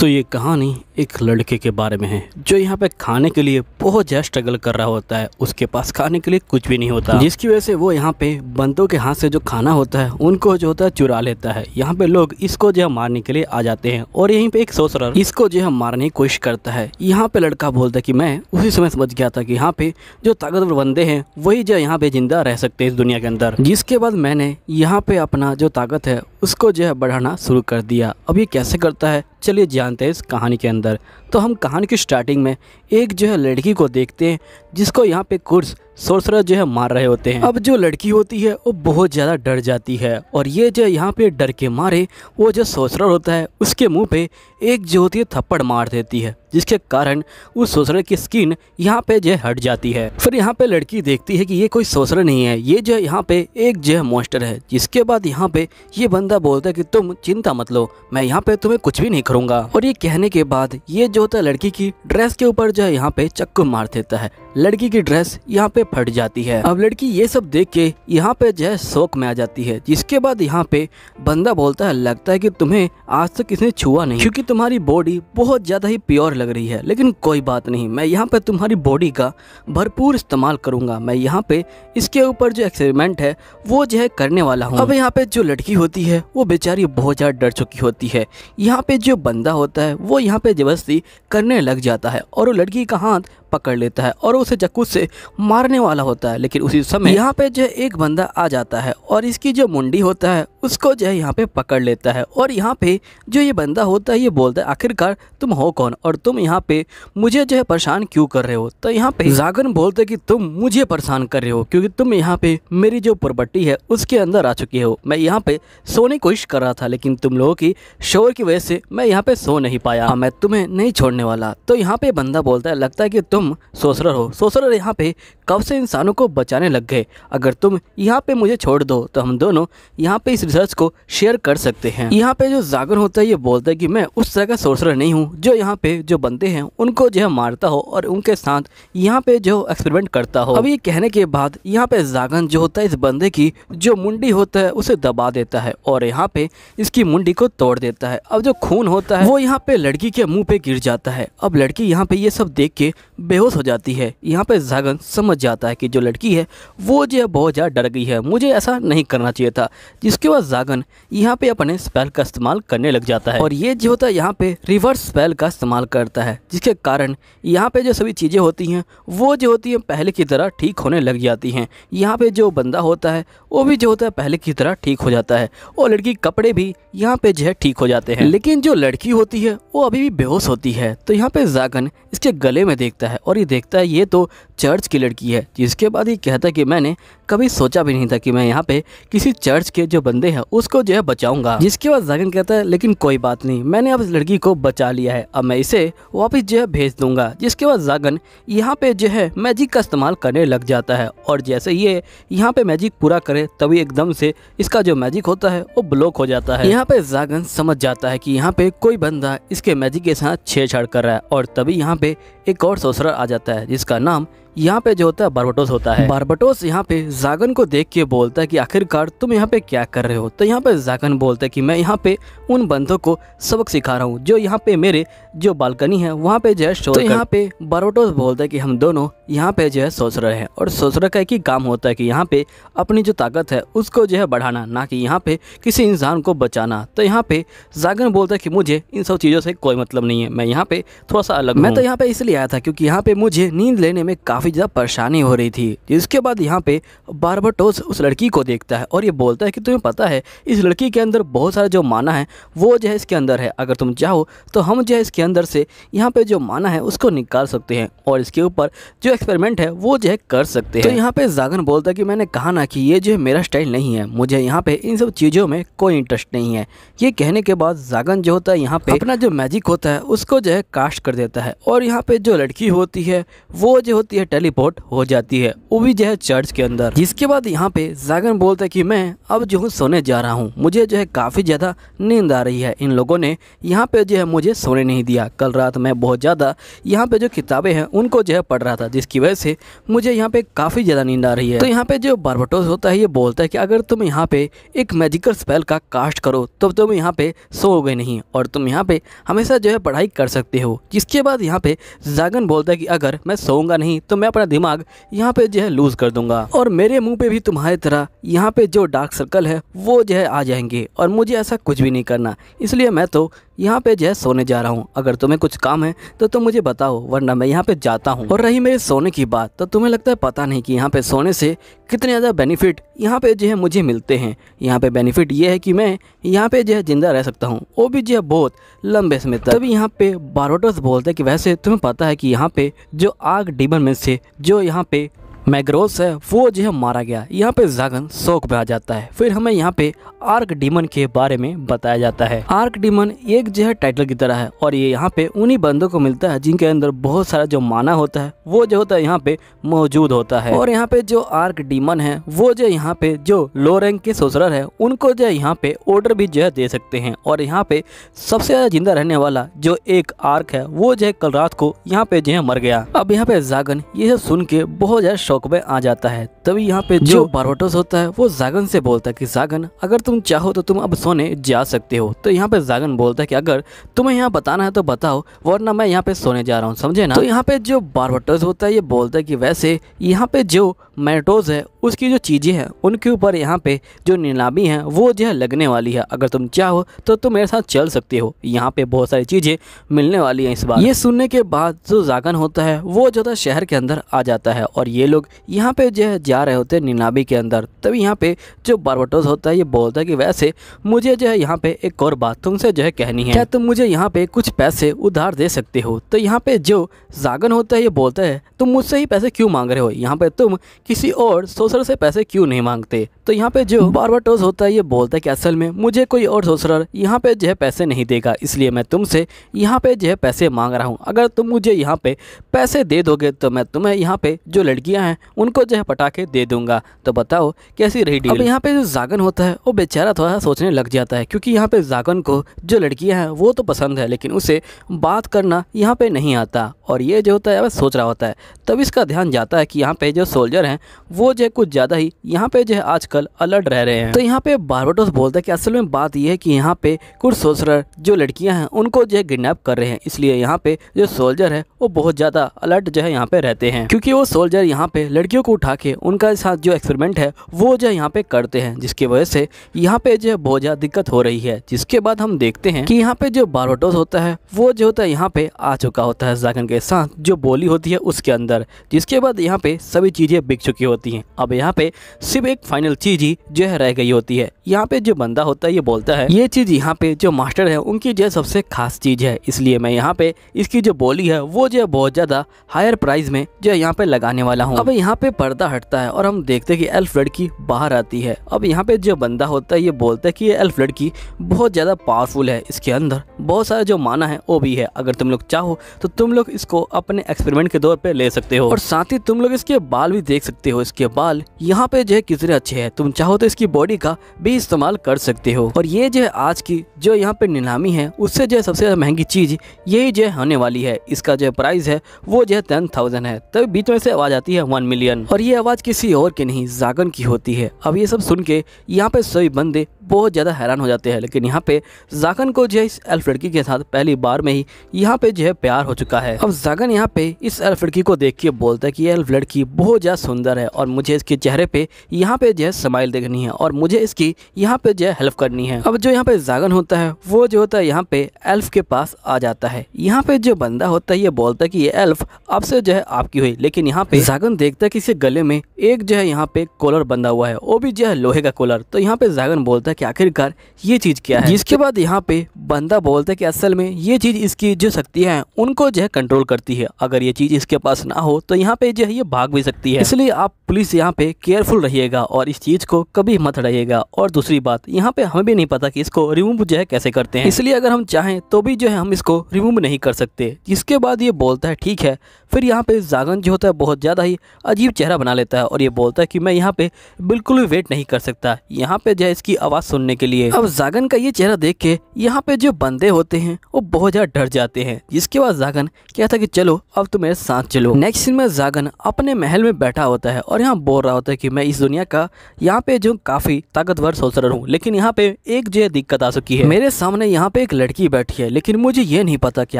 तो ये कहानी एक लड़के के बारे में है जो यहाँ पे खाने के लिए बहुत ज़्यादा स्ट्रगल कर रहा होता है उसके पास खाने के लिए कुछ भी नहीं होता जिसकी वजह से वो यहाँ पे बंदों के हाथ से जो खाना होता है उनको जो होता है चुरा लेता है यहाँ पे लोग इसको जो है मारने के लिए आ जाते हैं और यहीं पे एक सोच इसको जो है मारने की कोशिश करता है यहाँ पे लड़का बोलता है कि मैं उसी समय समझ गया था कि यहाँ पे जो ताकतवर बंदे हैं वही जो यहाँ पे जिंदा रह सकते हैं इस दुनिया के अंदर जिसके बाद मैंने यहाँ पे अपना जो ताकत है उसको जो है बढ़ाना शुरू कर दिया अब ये कैसे करता है चलिए जानते हैं इस कहानी के अंदर अंदर तो हम कहानी की स्टार्टिंग में एक जो है लड़की को देखते हैं जिसको यहाँ पे कुर्स सोसरा जो है मार रहे होते हैं अब जो लड़की होती है वो बहुत ज़्यादा डर जाती है और ये जो यहाँ पे डर के मारे वो जो सोसरा होता है उसके मुंह पे एक जो होती है थप्पड़ मार देती है जिसके कारण उस सोसरे की स्किन यहाँ पे जो हट जाती है फिर यहाँ पे लड़की देखती है कि ये कोई सोसरा नहीं है ये जो यहाँ पे एक जो है मोस्टर है जिसके बाद यहाँ पे ये बंदा बोलता है कि तुम चिंता मत लो मैं यहाँ पे तुम्हें कुछ भी नहीं करूँगा और ये कहने के बाद ये जो होता है लड़की की ड्रेस के ऊपर जो है यहाँ पे चक्कू मार देता है लड़की की ड्रेस यहाँ पे फट जाती है अब लड़की ये सब देख के यहाँ पे जो है शौक में आ जाती है जिसके बाद यहाँ पे बंदा बोलता है लगता है कि तुम्हें आज तक किसी ने छुआ नहीं क्योंकि तुम्हारी बॉडी बहुत ज्यादा ही प्योर लग रही है लेकिन कोई बात नहीं मैं यहाँ पे तुम्हारी बॉडी का भरपूर इस्तेमाल करूंगा मैं यहाँ पे इसके ऊपर जो एक्सपेरिमेंट है वो जो है करने वाला हूँ अब यहाँ पे जो लड़की होती है वो बेचारी बहुत ज़्यादा डर चुकी होती है यहाँ पे जो बंदा होता है वो यहाँ पे जबरदस्ती करने लग जाता है और वो लड़की का हाथ पकड़ लेता है और उसे जक्कू से मारने वाला होता है लेकिन उसी समय यहाँ पे जो एक बंदा आ जाता है और इसकी जो मुंडी होता है उसको जो है यहाँ पे पकड़ लेता है और यहाँ पे जो ये बंदा होता है ये बोलता है आखिरकार तुम हो कौन और तुम यहाँ पे मुझे जो है परेशान क्यों कर रहे हो तो यहाँ पे जागन बोलते कि तुम मुझे परेशान कर रहे हो क्योंकि तुम यहाँ पे मेरी जो प्रॉपर्टी है उसके अंदर आ चुकी हो मैं यहाँ पे सोने की कोशिश कर रहा था लेकिन तुम लोगों की शोर की वजह से मैं यहाँ पे सो नहीं पाया हाँ, मैं तुम्हें नहीं छोड़ने वाला तो यहाँ पे बंदा बोलता है लगता है कि तुम सोसरर हो सोसरर यहाँ पे कब से इंसानों को बचाने लग गए अगर तुम यहाँ पे मुझे छोड़ दो तो हम दोनों यहाँ पे इस रिसर्च को शेयर कर सकते हैं यहाँ पे जो जागर होता है ये बोलता है कि मैं उस तरह का सोर्सर नहीं हूँ जो यहाँ पे जो बनते हैं उनको जो है मारता हो और उनके साथ यहाँ पे जो एक्सपेरिमेंट करता हो अब ये कहने के बाद यहाँ पे जागन जो होता है इस बंदे की जो मुंडी होता है उसे दबा देता है और यहाँ पे इसकी मुंडी को तोड़ देता है अब जो खून होता है वो यहाँ पे लड़की के मुंह पे गिर जाता है अब लड़की यहाँ पे ये सब देख के बेहोश हो जाती है यहाँ पे जागन समझ समझ जाता है कि जो लड़की है वो जो है बहुत ज़्यादा डर गई है मुझे ऐसा नहीं करना चाहिए था जिसके बाद जागन यहाँ पे अपने स्पेल का इस्तेमाल करने लग जाता है और ये जो होता है यहाँ पे रिवर्स स्पेल का इस्तेमाल करता है जिसके कारण यहाँ पे जो सभी चीज़ें होती हैं वो जो होती हैं पहले की तरह ठीक होने लग जाती हैं यहाँ पे जो बंदा होता है वो भी जो होता है पहले की तरह ठीक हो जाता है और लड़की कपड़े भी यहाँ पे जो है ठीक हो जाते हैं लेकिन जो लड़की होती है वो अभी भी बेहोश होती है तो यहाँ पे जागन इसके गले में देखता है और ये देखता है ये तो चर्च की लड़की की है जिसके बाद ये कहता है कि मैंने कभी सोचा भी नहीं था कि मैं यहाँ पे किसी चर्च के जो बंदे हैं उसको जो है बचाऊंगा जिसके बाद जागन कहता है लेकिन कोई बात नहीं मैंने अब इस लड़की को बचा लिया है अब मैं इसे वापस जो है भेज दूंगा जिसके बाद जागन यहाँ पे जो है मैजिक का इस्तेमाल करने लग जाता है और जैसे ये यहाँ पे मैजिक पूरा करे तभी एकदम से इसका जो मैजिक होता है वो ब्लॉक हो जाता है यहाँ पे जागन समझ जाता है की यहाँ पे कोई बंदा इसके मैजिक के साथ छेड़छाड़ कर रहा है और तभी यहाँ पे एक और सोसरा आ जाता है जिसका नाम यहाँ पे जो होता है बारबटोस होता है बारबटोस यहाँ पे जागन को देख के बोलता है कि आखिरकार तुम यहाँ पे क्या कर रहे हो तो यहाँ पे जागन बोलता है कि मैं यहाँ पे उन बंदों को सबक सिखा रहा हूँ जो यहाँ पे मेरे जो बालकनी है वहाँ पे है तो यहाँ पे बारबटोस बोलता है कि हम दोनों यहाँ पे जो है रहे है और सोसरा का एक ही काम होता है कि यहाँ पे अपनी जो ताकत है उसको जो है बढ़ाना ना कि यहाँ पे किसी इंसान को बचाना तो यहाँ पे जागरण बोलता है कि मुझे इन सब चीज़ों से कोई मतलब नहीं है मैं यहाँ पे थोड़ा सा अलग मैं तो यहाँ पे इसलिए आया था क्योंकि यहाँ पे मुझे नींद लेने में काफ़ी ज़्यादा परेशानी हो रही थी जिसके बाद यहाँ पे बारबाटोस उस लड़की को देखता है और ये बोलता है कि तुम्हें पता है इस लड़की के अंदर बहुत सारा जो माना है वो जो है इसके अंदर है अगर तुम चाहो तो हम जो है इसके अंदर से यहाँ पर जो माना है उसको निकाल सकते हैं और इसके ऊपर जो एक्सपेरिमेंट है वो जो है कर सकते तो हैं तो यहाँ पे जागन बोलता है कि मैंने कहा ना कि ये जो है मेरा स्टाइल नहीं है मुझे यहाँ पे इन सब चीज़ों में कोई इंटरेस्ट नहीं है ये कहने के बाद जागन जो होता है यहाँ पे अपना जो मैजिक होता है उसको जो है कास्ट कर देता है और यहाँ पे जो लड़की होती है वो जो होती है टेलीपोर्ट हो जाती है वो भी जो है चर्च के अंदर जिसके बाद यहाँ पे जागन बोलता है कि मैं अब जो हूँ सोने जा रहा हूँ मुझे जो है काफ़ी ज़्यादा नींद आ रही है इन लोगों ने यहाँ पे जो है मुझे सोने नहीं दिया कल रात मैं बहुत ज़्यादा यहाँ पे जो किताबें हैं उनको जो है पढ़ रहा था जिस जिसकी वजह से मुझे यहाँ पे काफ़ी ज़्यादा नींद आ रही है तो यहाँ पे जो बारबटोस होता है ये बोलता है कि अगर तुम यहाँ पे एक मैजिकल स्पेल का कास्ट करो तो तुम यहाँ पे सोओगे नहीं और तुम यहाँ पे हमेशा जो है पढ़ाई कर सकते हो जिसके बाद यहाँ पे जागन बोलता है कि अगर मैं सोऊंगा नहीं तो मैं अपना दिमाग यहाँ पे जो है लूज़ कर दूंगा और मेरे मुँह पे भी तुम्हारी तरह यहाँ पे जो डार्क सर्कल है वो जो है आ जाएंगे और मुझे ऐसा कुछ भी नहीं करना इसलिए मैं तो यहाँ पे जो है सोने जा रहा हूँ अगर तुम्हें कुछ काम है तो तुम मुझे बताओ वरना मैं यहाँ पे जाता हूँ और रही मेरे सोने की बात तो तुम्हें लगता है पता नहीं कि यहाँ पे सोने से कितने ज़्यादा बेनिफिट यहाँ पे जो है मुझे मिलते हैं यहाँ पे बेनिफिट ये है कि मैं यहाँ पे जो है ज़िंदा रह सकता हूँ वो भी जो है बहुत लंबे समय तक तभी यहाँ पे बारोटर्स बोलते हैं कि वैसे तुम्हें पता है कि यहाँ पे जो आग डिबर में से जो यहाँ पे मैग्रोस है वो जो है मारा गया यहाँ पे जागन शोक में आ जाता है फिर हमें यहाँ पे आर्क डीमन के बारे में बताया जाता है आर्क डीमन एक जो है टाइटल की तरह है और ये यहाँ पे उन्हीं बंदों को मिलता है जिनके अंदर बहुत सारा जो माना होता है वो जो होता है यहाँ पे मौजूद होता है और यहाँ पे जो आर्क डीमन है वो जो यहाँ पे जो लो रैंक के सोसरर है उनको जो है यहाँ पे ऑर्डर भी जो है दे सकते हैं और यहाँ पे सबसे ज्यादा जिंदा रहने वाला जो एक आर्क है वो जो है कल रात को यहाँ पे जो है मर गया अब यहाँ पे जागन ये सुन के बहुत ज्यादा शौक में आ जाता है तभी यहाँ पे जो बारोटोस होता है वो जागन से बोलता है कि जागन अगर तुम चाहो तो तुम अब सोने जा सकते हो तो यहाँ पे जागन बोलता है कि अगर तुम्हें यहाँ बताना है तो बताओ वरना मैं यहाँ पे सोने जा रहा हूँ समझे ना तो यहाँ पे जो बारोटोस होता है ये बोलता है कि वैसे यहाँ पे जो मैटोज है उसकी जो चीज़ें हैं उनके ऊपर यहाँ पे जो नीलामी है वो जो है लगने वाली है अगर तुम चाहो तो तुम मेरे साथ चल सकते हो यहाँ पे बहुत सारी चीज़ें मिलने वाली हैं इस बार ये सुनने के बाद जो जागन होता है वो जो था शहर के अंदर आ जाता है और ये लोग यहाँ पे जो है जा रहे होते हैं नीलामी के अंदर तभी यहाँ पे जो बारबटोस होता है ये बोलता है कि वैसे मुझे जो है यहाँ पे एक और बात तुमसे जो है कहनी है क्या तुम मुझे यहाँ पे कुछ पैसे उधार दे सकते हो तो यहाँ पे जो जागन होता है ये बोलता है तुम मुझसे ही पैसे क्यों मांग रहे हो यहाँ पे तुम किसी और सोशल सोसर से पैसे क्यों नहीं मांगते तो यहाँ पे जो बारबाटोस होता है ये बोलता है कि असल में मुझे कोई और सोसरर यहाँ पे जो है पैसे नहीं देगा इसलिए मैं तुमसे यहाँ पे जो है पैसे मांग रहा हूँ अगर तुम मुझे यहाँ पे पैसे दे दोगे तो मैं तुम्हें यहाँ पे जो लड़कियाँ हैं उनको जो है पटाखे दे दूंगा तो बताओ कैसी रही डील यहाँ पे जो जागन होता है वो बेचारा थोड़ा सोचने लग जाता है क्योंकि यहाँ पे जागन को जो लड़कियाँ हैं वो तो पसंद है लेकिन उसे बात करना यहाँ पे नहीं आता और ये जो होता है सोच रहा होता है तब इसका ध्यान जाता है कि यहाँ पे जो सोल्जर हैं वो जो कुछ कुछ ज़्यादा ही यहाँ पे जो है आजकल अलर्ट रह रहे हैं तो यहाँ पे बारबोटोस बोलता है कि असल में बात यह है कि यहाँ पे कुछ सोल्जर जो लड़कियाँ हैं उनको जो है किडनेप कर रहे हैं इसलिए यहाँ पे जो सोल्जर है वो बहुत ज़्यादा अलर्ट जो है यहाँ पे रहते हैं क्योंकि वो सोल्जर यहाँ पे लड़कियों को उठा के उनका साथ जो एक्सपेरिमेंट है वो जो है यहाँ पे करते हैं जिसकी वजह से यहाँ पे जो है बहुत ज़्यादा दिक्कत हो रही है जिसके बाद हम देखते हैं कि यहाँ पे जो बारबोटोस होता है वो जो होता है यहाँ पे आ चुका होता है जाकन के साथ जो बोली होती है उसके अंदर जिसके बाद यहाँ पे सभी चीज़ें बिक चुकी होती है अब यहाँ पे सिर्फ एक फाइनल चीज ही जो है रह गई होती है यहाँ पे जो बंदा होता है ये बोलता है ये चीज यहाँ पे जो मास्टर है उनकी जो सबसे खास चीज है इसलिए मैं यहाँ पे इसकी जो बोली है वो जो है बहुत ज्यादा हायर प्राइस में जो यहाँ पे लगाने वाला हूँ अब यहाँ पे पर्दा हटता है और हम देखते हैं कि एल्फ लड़की बाहर आती है अब यहाँ पे जो बंदा होता है ये बोलता है कि ये एल्फ लड़की बहुत ज्यादा पावरफुल है इसके अंदर बहुत सारा जो माना है वो भी है अगर तुम लोग चाहो तो तुम लोग इसको अपने एक्सपेरिमेंट के तौर पर ले सकते हो और साथ ही तुम लोग इसके बाल भी देख सकते हो इसके बाल फिलहाल यहाँ पे जो है कितने अच्छे है तुम चाहो तो इसकी बॉडी का भी इस्तेमाल कर सकते हो और ये जो है आज की जो यहाँ पे नीलामी है उससे जो है सबसे महंगी चीज यही जो है होने वाली है इसका जो प्राइस है वो जो है टेन थाउजेंड है तभी बीच में से आवाज आती है वन मिलियन और ये आवाज किसी और की नहीं जागन की होती है अब ये सब सुन के यहाँ पे सभी बंदे बहुत ज़्यादा हैरान हो जाते हैं लेकिन यहाँ पे जागन को जो है इस एल्फ लड़की के साथ पहली बार में ही यहाँ पे जो है प्यार हो चुका है अब जागन यहाँ पे इस एल्फ लड़की को देख के बोलता है कि एल्फ लड़की बहुत ज़्यादा सुंदर है और मुझे के चेहरे पे यहाँ पे जो है स्माइल देखनी है और मुझे इसकी यहाँ पे जो है हेल्प करनी है अब जो यहाँ पे जागन होता है वो जो होता है यहाँ पे एल्फ के पास आ जाता है यहाँ पे जो बंदा होता है ये बोलता है कि ये एल्फ आपसे जो है आपकी हुई लेकिन यहाँ पे जागन देखता है कि गले में एक जो है यहाँ पे कॉलर बंधा हुआ है वो भी जो है लोहे का कोलर तो यहाँ पे जागन बोलता है की आखिरकार ये चीज क्या है जिसके बाद यहाँ पे बंदा बोलता है की असल में ये चीज इसकी जो शक्तियाँ हैं उनको जो है कंट्रोल करती है अगर ये चीज इसके पास ना हो तो यहाँ पे जो है ये भाग भी सकती है इसलिए आप पुलिस यहाँ पे केयरफुल रहिएगा और इस चीज़ को कभी मत रहिएगा और दूसरी बात यहाँ पे हमें भी नहीं पता कि इसको रिमूव जो है कैसे करते हैं इसलिए अगर हम चाहें तो भी जो है हम इसको रिमूव नहीं कर सकते इसके बाद ये बोलता है ठीक है फिर यहाँ पे जागन जो होता है बहुत ज़्यादा ही अजीब चेहरा बना लेता है और ये बोलता है कि मैं यहाँ पे बिल्कुल भी वेट नहीं कर सकता यहाँ पे जो है इसकी आवाज़ सुनने के लिए अब जागन का ये चेहरा देख के यहाँ पे जो बंदे होते हैं वो बहुत ज़्यादा डर जाते हैं जिसके बाद जागन कहता है कि चलो अब तुम तो मेरे साथ चलो नेक्स्ट में जागन अपने महल में बैठा होता है और यहाँ बोल रहा होता है कि मैं इस दुनिया का यहाँ पे जो काफ़ी ताकतवर सोल्सरर हूँ लेकिन यहाँ पे एक जो दिक्कत आ चुकी है मेरे सामने यहाँ पे एक लड़की बैठी है लेकिन मुझे ये नहीं पता कि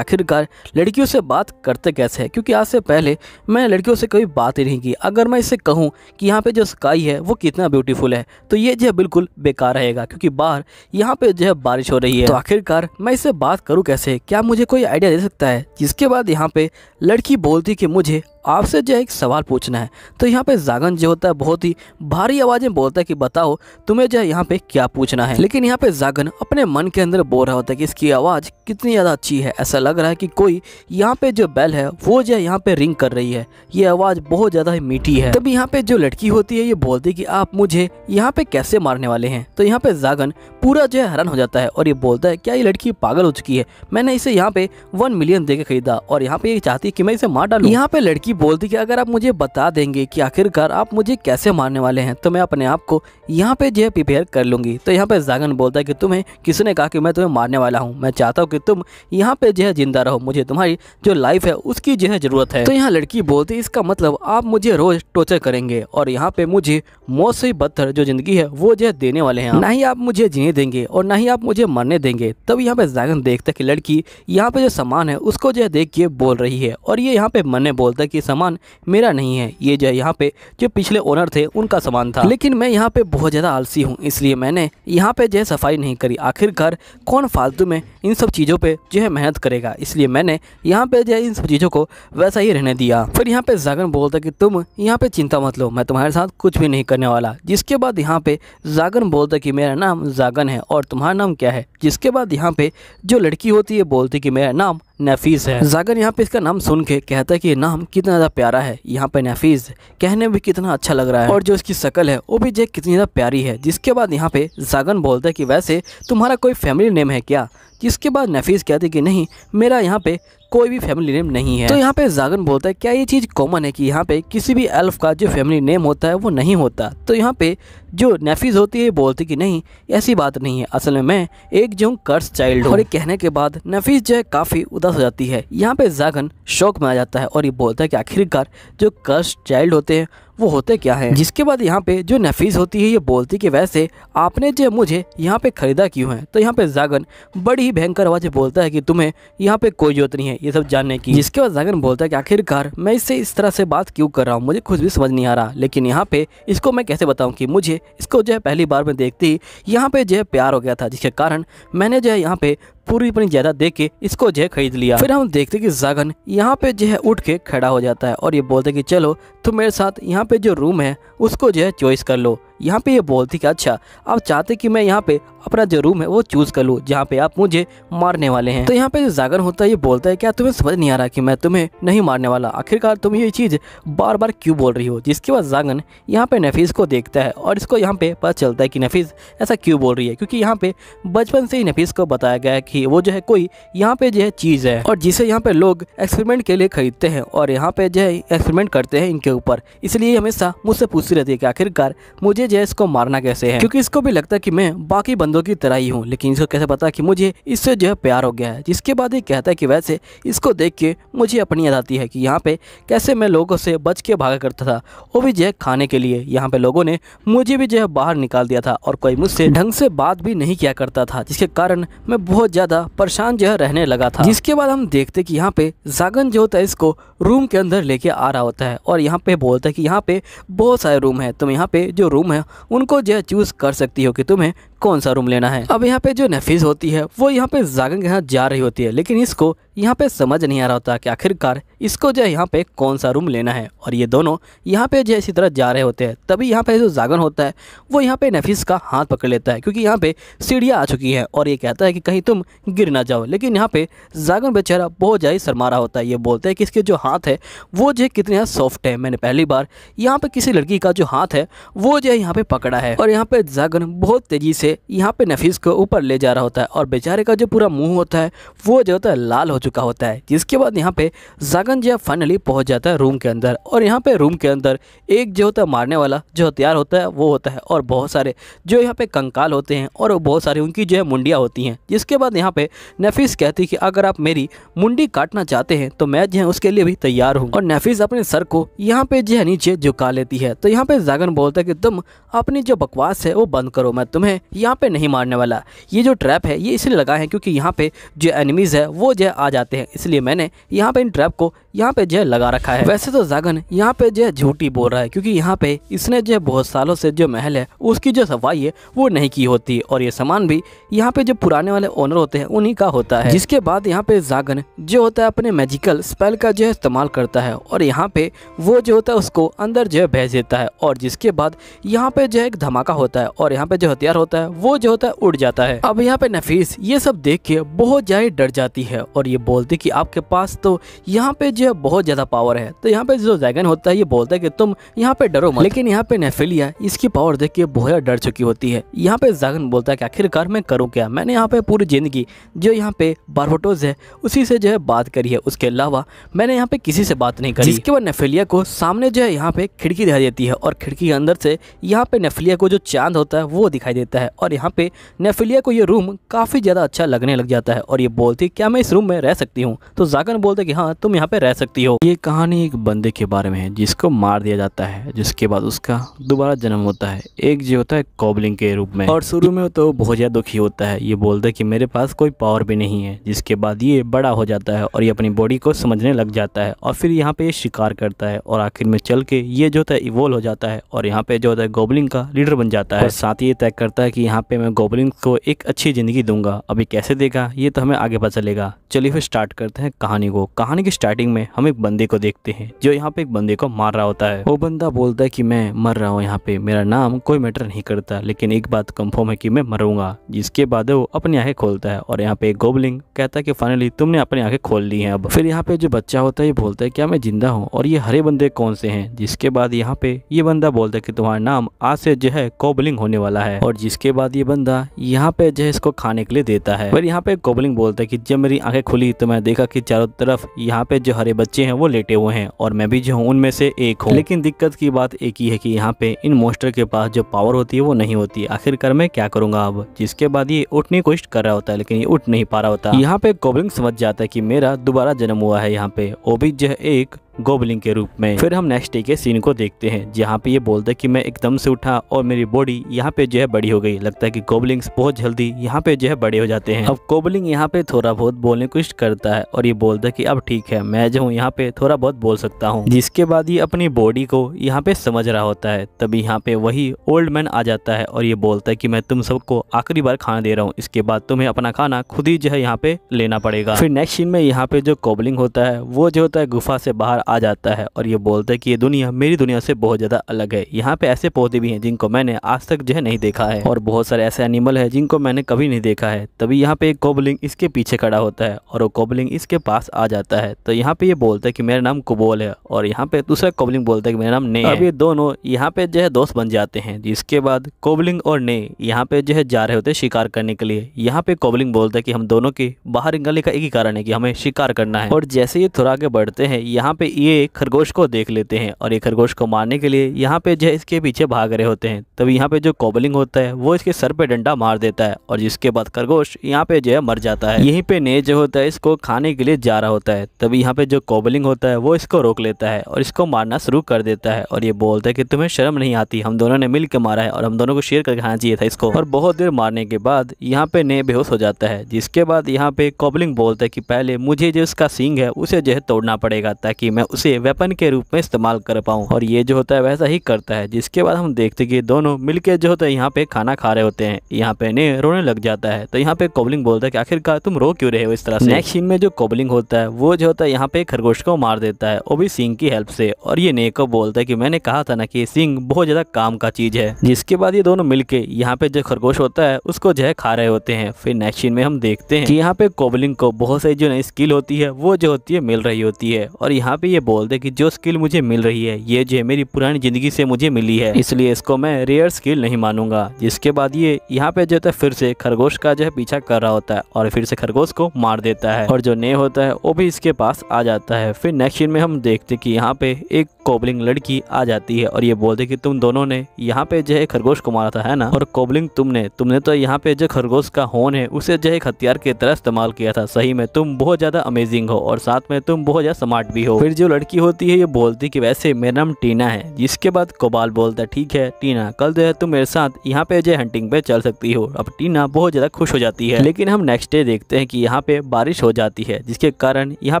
आखिरकार लड़कियों से बात करते कैसे है क्योंकि आज से पहले मैं लड़कियों से कभी बात ही नहीं की अगर मैं इसे कहूँ कि यहाँ पे जो स्काई है वो कितना ब्यूटीफुल है तो ये जो बिल्कुल बेकार रहेगा क्योंकि बाहर यहाँ पे जो बारिश हो रही है तो आखिरकार मैं इसे बात करूँ कैसे क्या मुझे कोई आइडिया दे सकता है जिसके बाद यहाँ पे लड़की बोलती कि मुझे आपसे जो एक सवाल पूछना है तो यहाँ पे जागन जो होता है बहुत ही भारी आवाज़ में बोलता है कि बताओ तुम्हें जो है यहाँ पे क्या पूछना है लेकिन यहाँ पे जागन अपने मन के अंदर बोल रहा होता है कि इसकी आवाज़ कितनी ज़्यादा अच्छी है ऐसा लग रहा है कि कोई यहाँ पे जो बेल है वो जो है यहाँ पे रिंग कर रही है ये आवाज़ बहुत ज़्यादा ही मीठी है तभी यहाँ पे जो लड़की होती है ये बोलती है कि आप मुझे यहाँ पे कैसे मारने वाले हैं तो यहाँ पे जागन पूरा जो है हैरान हो जाता है और ये बोलता है क्या ये लड़की पागल हो चुकी है मैंने इसे यहाँ पे वन मिलियन दे के खरीदा और यहाँ पे ये चाहती है कि मैं इसे मार डालू यहाँ पे लड़की बोलती कि अगर आप मुझे बता देंगे कि आखिरकार आप मुझे कैसे मारने वाले हैं तो मैं अपने आप को यहाँ पे जो है प्रिपेयर कर लूंगी तो यहाँ पे जागन बोलता है कि तुम्हें ने कहा कि मैं तुम्हें मारने वाला हूँ मैं चाहता हूँ कि तुम यहाँ पे जो है जिंदा रहो मुझे तुम्हारी जो लाइफ है उसकी जो है जरूरत है तो यहाँ लड़की बोलती इसका मतलब आप मुझे रोज टॉर्चर करेंगे और यहाँ पे मुझे मौत से बदतर जो जिंदगी है वो जो है देने वाले हैं ना ही आप मुझे जीने देंगे और ना ही आप मुझे मरने देंगे तब यहाँ पे जैगन देखता है कि लड़की यहाँ पे जो सामान है उसको जो है देख के बोल रही है और ये यहाँ पे मरने बोलता है कि सामान मेरा नहीं है ये जो है यहाँ पे जो पिछले ओनर थे उनका सामान था लेकिन मैं यहाँ पे बहुत ज़्यादा आलसी हूँ इसलिए मैंने यहाँ पे जो है सफाई नहीं करी आखिरकार कौन फालतू में इन सब चीज़ों पर जो है मेहनत करेगा इसलिए मैंने यहाँ पे जो है इन सब चीज़ों को वैसा ही रहने दिया फिर यहाँ पे जागन बोलता कि तुम यहाँ पे चिंता मत लो मैं तुम्हारे साथ कुछ भी नहीं करने वाला जिसके बाद यहाँ पे जागन बोलता कि मेरा नाम जागन रोशन है और तुम्हारा नाम क्या है जिसके बाद यहाँ पे जो लड़की होती है बोलती कि मेरा नाम नफीस है जागर यहाँ पे इसका नाम सुन के कहता है कि नाम कितना ज़्यादा प्यारा है यहाँ पे नफीस कहने में भी कितना अच्छा लग रहा है और जो इसकी शक्ल है वो भी जे कितनी ज़्यादा प्यारी है जिसके बाद यहाँ पे जागन बोलता है कि वैसे तुम्हारा कोई फैमिली नेम है क्या जिसके बाद नफीस कहती कि नहीं मेरा यहाँ पे कोई भी फैमिली नेम नहीं है तो यहाँ पे जागन बोलता है क्या ये चीज़ कॉमन है कि यहाँ पे किसी भी एल्फ का जो फैमिली नेम होता है वो नहीं होता तो यहाँ पे जो नेफीज़ होती है बोलती कि नहीं ऐसी बात नहीं है असल में मैं एक जो हूँ कर्स चाइल्ड और कहने के बाद नफीस जो है काफ़ी उदास हो जाती है यहाँ पे जागन शौक में आ जाता है और ये बोलता है कि आखिरकार जो कर्स चाइल्ड होते हैं वो होते क्या है जिसके बाद यहाँ पे जो नफीस होती है ये बोलती कि वैसे आपने जो मुझे यहाँ पे ख़रीदा क्यों है तो यहाँ पे जागन बड़ी ही भयंकर आवाज़ बोलता है कि तुम्हें यहाँ पे कोई जरूरत नहीं है ये सब जानने की जिसके बाद जागन बोलता है कि आखिरकार मैं इससे इस तरह से बात क्यों कर रहा हूँ मुझे कुछ भी समझ नहीं आ रहा लेकिन यहाँ पे इसको मैं कैसे बताऊँ की मुझे इसको जो है पहली बार में देखती यहाँ पे जो है प्यार हो गया था जिसके कारण मैंने जो है यहाँ पे पूरी अपनी जायदाद दे के इसको जो है खरीद लिया फिर हम देखते कि जागन यहाँ पे जो है उठ के खड़ा हो जाता है और ये बोलते कि चलो तुम मेरे साथ यहाँ पे जो रूम है उसको जो है चॉइस कर लो यहाँ पे ये बोलती कि अच्छा आप चाहते कि मैं यहाँ पे अपना जो रूम है वो चूज कर लूँ जहाँ पे आप मुझे मारने वाले हैं तो यहाँ पे जो जागर होता है ये बोलता है क्या तुम्हें समझ नहीं आ रहा कि मैं तुम्हें नहीं मारने वाला आखिरकार तुम ये चीज़ बार बार क्यों बोल रही हो जिसके बाद जागन यहाँ पे नफीस को देखता है और इसको यहाँ पे पता चलता है कि नफीस ऐसा क्यों बोल रही है क्योंकि यहाँ पे बचपन से ही नफीस को बताया गया है कि ही वो जो है कोई यहाँ पे जो है चीज़ है और जिसे यहाँ पे लोग एक्सपेरिमेंट के लिए खरीदते हैं और यहाँ पे जो है एक्सपेरिमेंट करते हैं इनके ऊपर इसलिए हमेशा मुझसे पूछती रहती है कि आखिरकार मुझे जो है इसको मारना कैसे है क्योंकि इसको भी लगता है की मैं बाकी बंदों की तरह ही हूँ लेकिन इसको कैसे पता की मुझे इससे जो है प्यार हो गया है जिसके बाद ये कहता है की वैसे इसको देख के मुझे अपनी याद आती है की यहाँ पे कैसे मैं लोगों से बच के भागा करता था वो भी जो है खाने के लिए यहाँ पे लोगों ने मुझे भी जो है बाहर निकाल दिया था और कोई मुझसे ढंग से बात भी नहीं किया करता था जिसके कारण मैं बहुत ज़्यादा ज्यादा परेशान जो रहने लगा था जिसके बाद हम देखते कि यहाँ पे जागन जो होता है इसको रूम के अंदर लेके आ रहा होता है और यहाँ पे बोलता है कि यहाँ पे बहुत सारे रूम है तुम यहाँ पे जो रूम है उनको जो है चूज कर सकती हो कि तुम्हें कौन सा रूम लेना है अब यहाँ पे जो नफीस होती है वो यहाँ पे जागन के यहाँ जा रही होती है लेकिन इसको यहाँ पे समझ नहीं आ रहा होता कि आखिरकार इसको जो है यहाँ पे कौन सा रूम लेना है और ये दोनों यहाँ पे जो है इसी तरह जा रहे होते हैं तभी यहाँ पे जो जागन होता है वो यहाँ पे नफीस का हाथ पकड़ लेता है क्योंकि यहाँ पे सीढ़ियाँ आ चुकी हैं और ये कहता है कि कहीं तुम गिर ना जाओ लेकिन यहाँ पे जागन बेचारा बहुत ज़्यादा शरमा रहा होता है ये बोलते है कि इसके जो हाथ है वो जो है कितने सॉफ्ट है मैंने पहली बार यहाँ पर किसी लड़की का जो हाथ है वो जो है यहाँ पे पकड़ा है और यहाँ पे जागन बहुत तेज़ी से यहाँ पे नफीस को ऊपर ले जा रहा होता है और बेचारे का जो पूरा मुंह होता है वो जो होता है लाल हो चुका होता है जिसके बाद यहाँ पे जागन जिया फाइनली पहुँच जाता है रूम के अंदर और यहाँ पे रूम के अंदर एक जो होता है मारने वाला जो हथियार होता है वो होता है और बहुत सारे जो यहाँ पे कंकाल होते हैं और बहुत सारी उनकी जो है मुंडियाँ होती हैं जिसके बाद यहाँ पे नफीस कहती कि अगर आप मेरी मुंडी काटना चाहते हैं तो मैं जो है उसके लिए भी तैयार हूँ और नफीस अपने सर को यहाँ पे जो है नीचे झुका लेती है तो यहाँ पे जागन बोलता है कि तुम अपनी जो बकवास है वो बंद करो मैं तुम्हें यहाँ पे नहीं मारने वाला ये जो ट्रैप है ये इसलिए लगा है क्योंकि यहाँ पे जो एनिमीज़ है वो जो आ जाते हैं इसलिए मैंने यहाँ पे इन ट्रैप को यहाँ पे जो लगा रखा है वैसे तो जागन यहाँ पे जो झूठी बोल रहा है क्योंकि यहाँ पे इसने जो बहुत सालों से जो महल है उसकी जो सफाई है वो नहीं की होती और ये सामान भी यहाँ पे जो पुराने वाले ओनर होते हैं उन्हीं का होता है जिसके बाद यहाँ पे जागन जो होता है अपने मेजिकल स्पेल का जो है इस्तेमाल करता है और यहाँ पे वो जो होता है उसको अंदर जो है भेज देता है और जिसके बाद यहाँ पे जो है एक धमाका होता है और यहाँ पे जो हथियार होता है है वो जो होता है उड़ जाता है अब यहाँ पे नफीस ये सब देख के बहुत ज्यादा डर जाती है और ये बोलती कि आपके पास तो यहाँ पे जो है बहुत ज्यादा पावर है तो यहाँ पे जो जैगन होता है ये बोलता है कि तुम यहाँ पे डरो मत लेकिन यहाँ पे नेफिलिया इसकी पावर देख के बहुत डर चुकी होती है यहाँ पे जैगन बोलता है की आखिरकार मैं करूँ क्या मैंने यहाँ पे पूरी जिंदगी जो यहाँ पे बारबोटोज है उसी से जो है बात करी है उसके अलावा मैंने यहाँ पे किसी से बात नहीं करी इसके बाद नेफिलिया को सामने जो है यहाँ पे खिड़की दिखाई देती है और खिड़की के अंदर से यहाँ पे नेफिलिया को जो चांद होता है वो दिखाई देता है और यहाँ पे नेफिलिया को ये रूम काफ़ी ज़्यादा अच्छा लगने लग जाता है और ये बोलती क्या मैं इस रूम में रह सकती हूँ तो जाकर बोलते कि हाँ तुम यहाँ पे रह सकती हो ये कहानी एक बंदे के बारे में है जिसको मार दिया जाता है जिसके बाद उसका दोबारा जन्म होता है एक जो होता है कॉबलिंग के रूप में और शुरू में तो बहुत ज़्यादा दुखी होता है ये बोलते कि मेरे पास कोई पावर भी नहीं है जिसके बाद ये बड़ा हो जाता है और ये अपनी बॉडी को समझने लग जाता है और फिर यहाँ पे ये शिकार करता है और आखिर में चल के ये जो होता है इवोल्व हो जाता है और यहाँ पे जो होता है गोबलिंग का लीडर बन जाता है साथ ही ये तय करता है कि यहाँ पे मैं गोबलिन को एक अच्छी ज़िंदगी दूंगा अभी कैसे देगा ये तो हमें आगे पता चलेगा चलिए फिर स्टार्ट करते हैं कहानी को कहानी की स्टार्टिंग में हम एक बंदे को देखते हैं जो यहाँ पे एक बंदे को मार रहा होता है वो बंदा बोलता है कि मैं मर रहा हूँ यहाँ पे मेरा नाम कोई मैटर नहीं करता लेकिन एक बात कंफर्म है कि मैं मरूंगा जिसके बाद वो अपनी आंखें खोलता है और यहाँ पे एक गोबलिंग कहता है कि फाइनली तुमने अपनी आंखें खोल ली है अब फिर यहाँ पे जो बच्चा होता है ये बोलता है क्या मैं जिंदा हूँ और ये हरे बंदे कौन से हैं जिसके बाद यहाँ पे ये बंदा बोलता है कि तुम्हारा नाम आज से जो है कोबलिंग होने वाला है और जिसके बाद ये बंदा यहाँ पे जो है इसको खाने के लिए देता है और यहाँ पे गोबलिंग बोलता है कि जब मेरी आंखें खुली तो मैं देखा कि चारों तरफ यहाँ पे जो हरे बच्चे हैं वो लेटे हुए हैं और मैं भी जो हूँ उनमें से एक हूँ लेकिन दिक्कत की बात एक ही है कि यहाँ पे इन मोस्टर के पास जो पावर होती है वो नहीं होती आखिरकार मैं क्या करूंगा अब जिसके बाद ये उठने की कोशिश कर रहा होता है लेकिन ये उठ नहीं पा रहा होता यहाँ पे गोबलिंग समझ जाता है की मेरा दोबारा जन्म हुआ है यहाँ पे वो भी जो है एक गोबलिंग के रूप में फिर हम नेक्स्ट डे के सीन को देखते हैं जहाँ पे ये बोलता है कि मैं एकदम से उठा और मेरी बॉडी यहाँ पे जो है बड़ी हो गई लगता है कि गोबलिंग्स बहुत जल्दी यहाँ पे जो है बड़े हो जाते हैं अब गोबलिंग यहाँ पे थोड़ा बहुत बोलने कोशिश करता है और ये बोलता है कि अब ठीक है मैं जो हूँ यहाँ पे थोड़ा बहुत बोल सकता हूँ जिसके बाद ये अपनी बॉडी को यहाँ पे समझ रहा होता है तभी यहाँ पे वही ओल्ड मैन आ जाता है और ये बोलता है की मैं तुम सबको आखिरी बार खाना दे रहा हूँ इसके बाद तुम्हें अपना खाना खुद ही जो है यहाँ पे लेना पड़ेगा फिर नेक्स्ट सीन में यहाँ पे जो कोबलिंग होता है वो जो होता है गुफा से बाहर आ जाता है और ये बोलता है कि ये दुनिया मेरी दुनिया से बहुत ज़्यादा अलग है यहाँ पे ऐसे पौधे भी हैं जिनको मैंने आज तक जो है नहीं देखा है और बहुत सारे ऐसे एनिमल है जिनको मैंने कभी नहीं देखा है तभी यहाँ पे एक कोबलिंग इसके पीछे खड़ा होता है और वो कोबलिंग इसके पास आ जाता है तो यहाँ पे ये बोलता है कि मेरा नाम कुबोल है और यहाँ पे दूसरा कोबलिंग बोलता है कि मेरा नाम ने अब ये दोनों यहाँ पे जो है दोस्त बन जाते हैं जिसके बाद कोबलिंग और ने यहाँ पे जो है जा रहे होते हैं शिकार करने के लिए यहाँ पे कोबलिंग बोलता है कि हम दोनों के बाहर निकलने का एक ही कारण है कि हमें शिकार करना है और जैसे ये थोड़ा आगे बढ़ते हैं यहाँ पे ये खरगोश को देख लेते हैं और ये खरगोश को मारने के लिए यहाँ पे जो इसके पीछे भाग रहे होते हैं तभी यहाँ पे जो कॉबलिंग होता है वो इसके सर पे डंडा मार देता है और जिसके बाद खरगोश यहाँ पे जो है मर जाता है यहीं पे ने जो होता है इसको खाने के लिए जा रहा होता है तभी यहाँ पे जो कॉबलिंग होता है वो इसको रोक लेता है और इसको मारना शुरू कर देता है और ये बोलता है की तुम्हें शर्म नहीं आती हम दोनों ने मिल के मारा है और हम दोनों को शेयर करके खाना चाहिए था इसको और बहुत देर मारने के बाद यहाँ पे ने बेहोश हो जाता है जिसके बाद यहाँ पे कॉबलिंग बोलता है की पहले मुझे जो इसका सिंग है उसे जो है तोड़ना पड़ेगा ताकि मैं मैं उसे वेपन के रूप में इस्तेमाल कर पाऊँ और ये जो होता है वैसा ही करता है जिसके बाद हम देखते कि दोनों मिलके जो होता है यहाँ पे खाना खा रहे होते हैं यहाँ पे ने रोने लग जाता है तो यहाँ पे कोबलिंग बोलता है कि आखिरकार तुम रो क्यों रहे हो इस तरह से नेक्स्ट सीन में जो कोबलिंग होता है वो जो होता है यहाँ पे खरगोश को मार देता है वो भी सिंह की हेल्प से और ये ने को बोलता है कि मैंने कहा था ना कि सिंह बहुत ज्यादा काम का चीज है जिसके बाद ये दोनों मिलके यहाँ पे जो खरगोश होता है उसको जो है खा रहे होते हैं फिर नेक्स्ट सीन में हम देखते हैं कि यहाँ पे कोबलिंग को बहुत सारी जो नई स्किल होती है वो जो होती है मिल रही होती है और यहाँ पे ये बोल दे कि जो स्किल मुझे मिल रही है ये जो है मेरी पुरानी ज़िंदगी से मुझे मिली है इसलिए इसको मैं रेयर स्किल नहीं मानूंगा जिसके बाद ये यहाँ पे जो है तो फिर से खरगोश का जो है पीछा कर रहा होता है और फिर से खरगोश को मार देता है और जो ने होता है वो भी इसके पास आ जाता है फिर नेक्स्ट में हम देखते की यहाँ पे एक कोबलिंग लड़की आ जाती है और ये बोलते कि तुम दोनों ने यहाँ पे जो है खरगोश को मारा था है ना और कोबलिंग तुमने तुमने तो यहाँ पे जो खरगोश का होन है उसे जो है हथियार की तरह इस्तेमाल किया था सही में तुम बहुत ज्यादा अमेजिंग हो और साथ में तुम बहुत ज्यादा स्मार्ट भी हो फिर जो जो लड़की होती है ये बोलती कि वैसे मेरा नाम टीना है जिसके बाद कोबाल बोलता है ठीक है टीना कल जो है तुम मेरे साथ यहाँ पे जो हंटिंग पे चल सकती हो अब टीना बहुत ज़्यादा खुश हो जाती है लेकिन हम नेक्स्ट डे देखते हैं कि यहाँ पे बारिश हो जाती है जिसके कारण यहाँ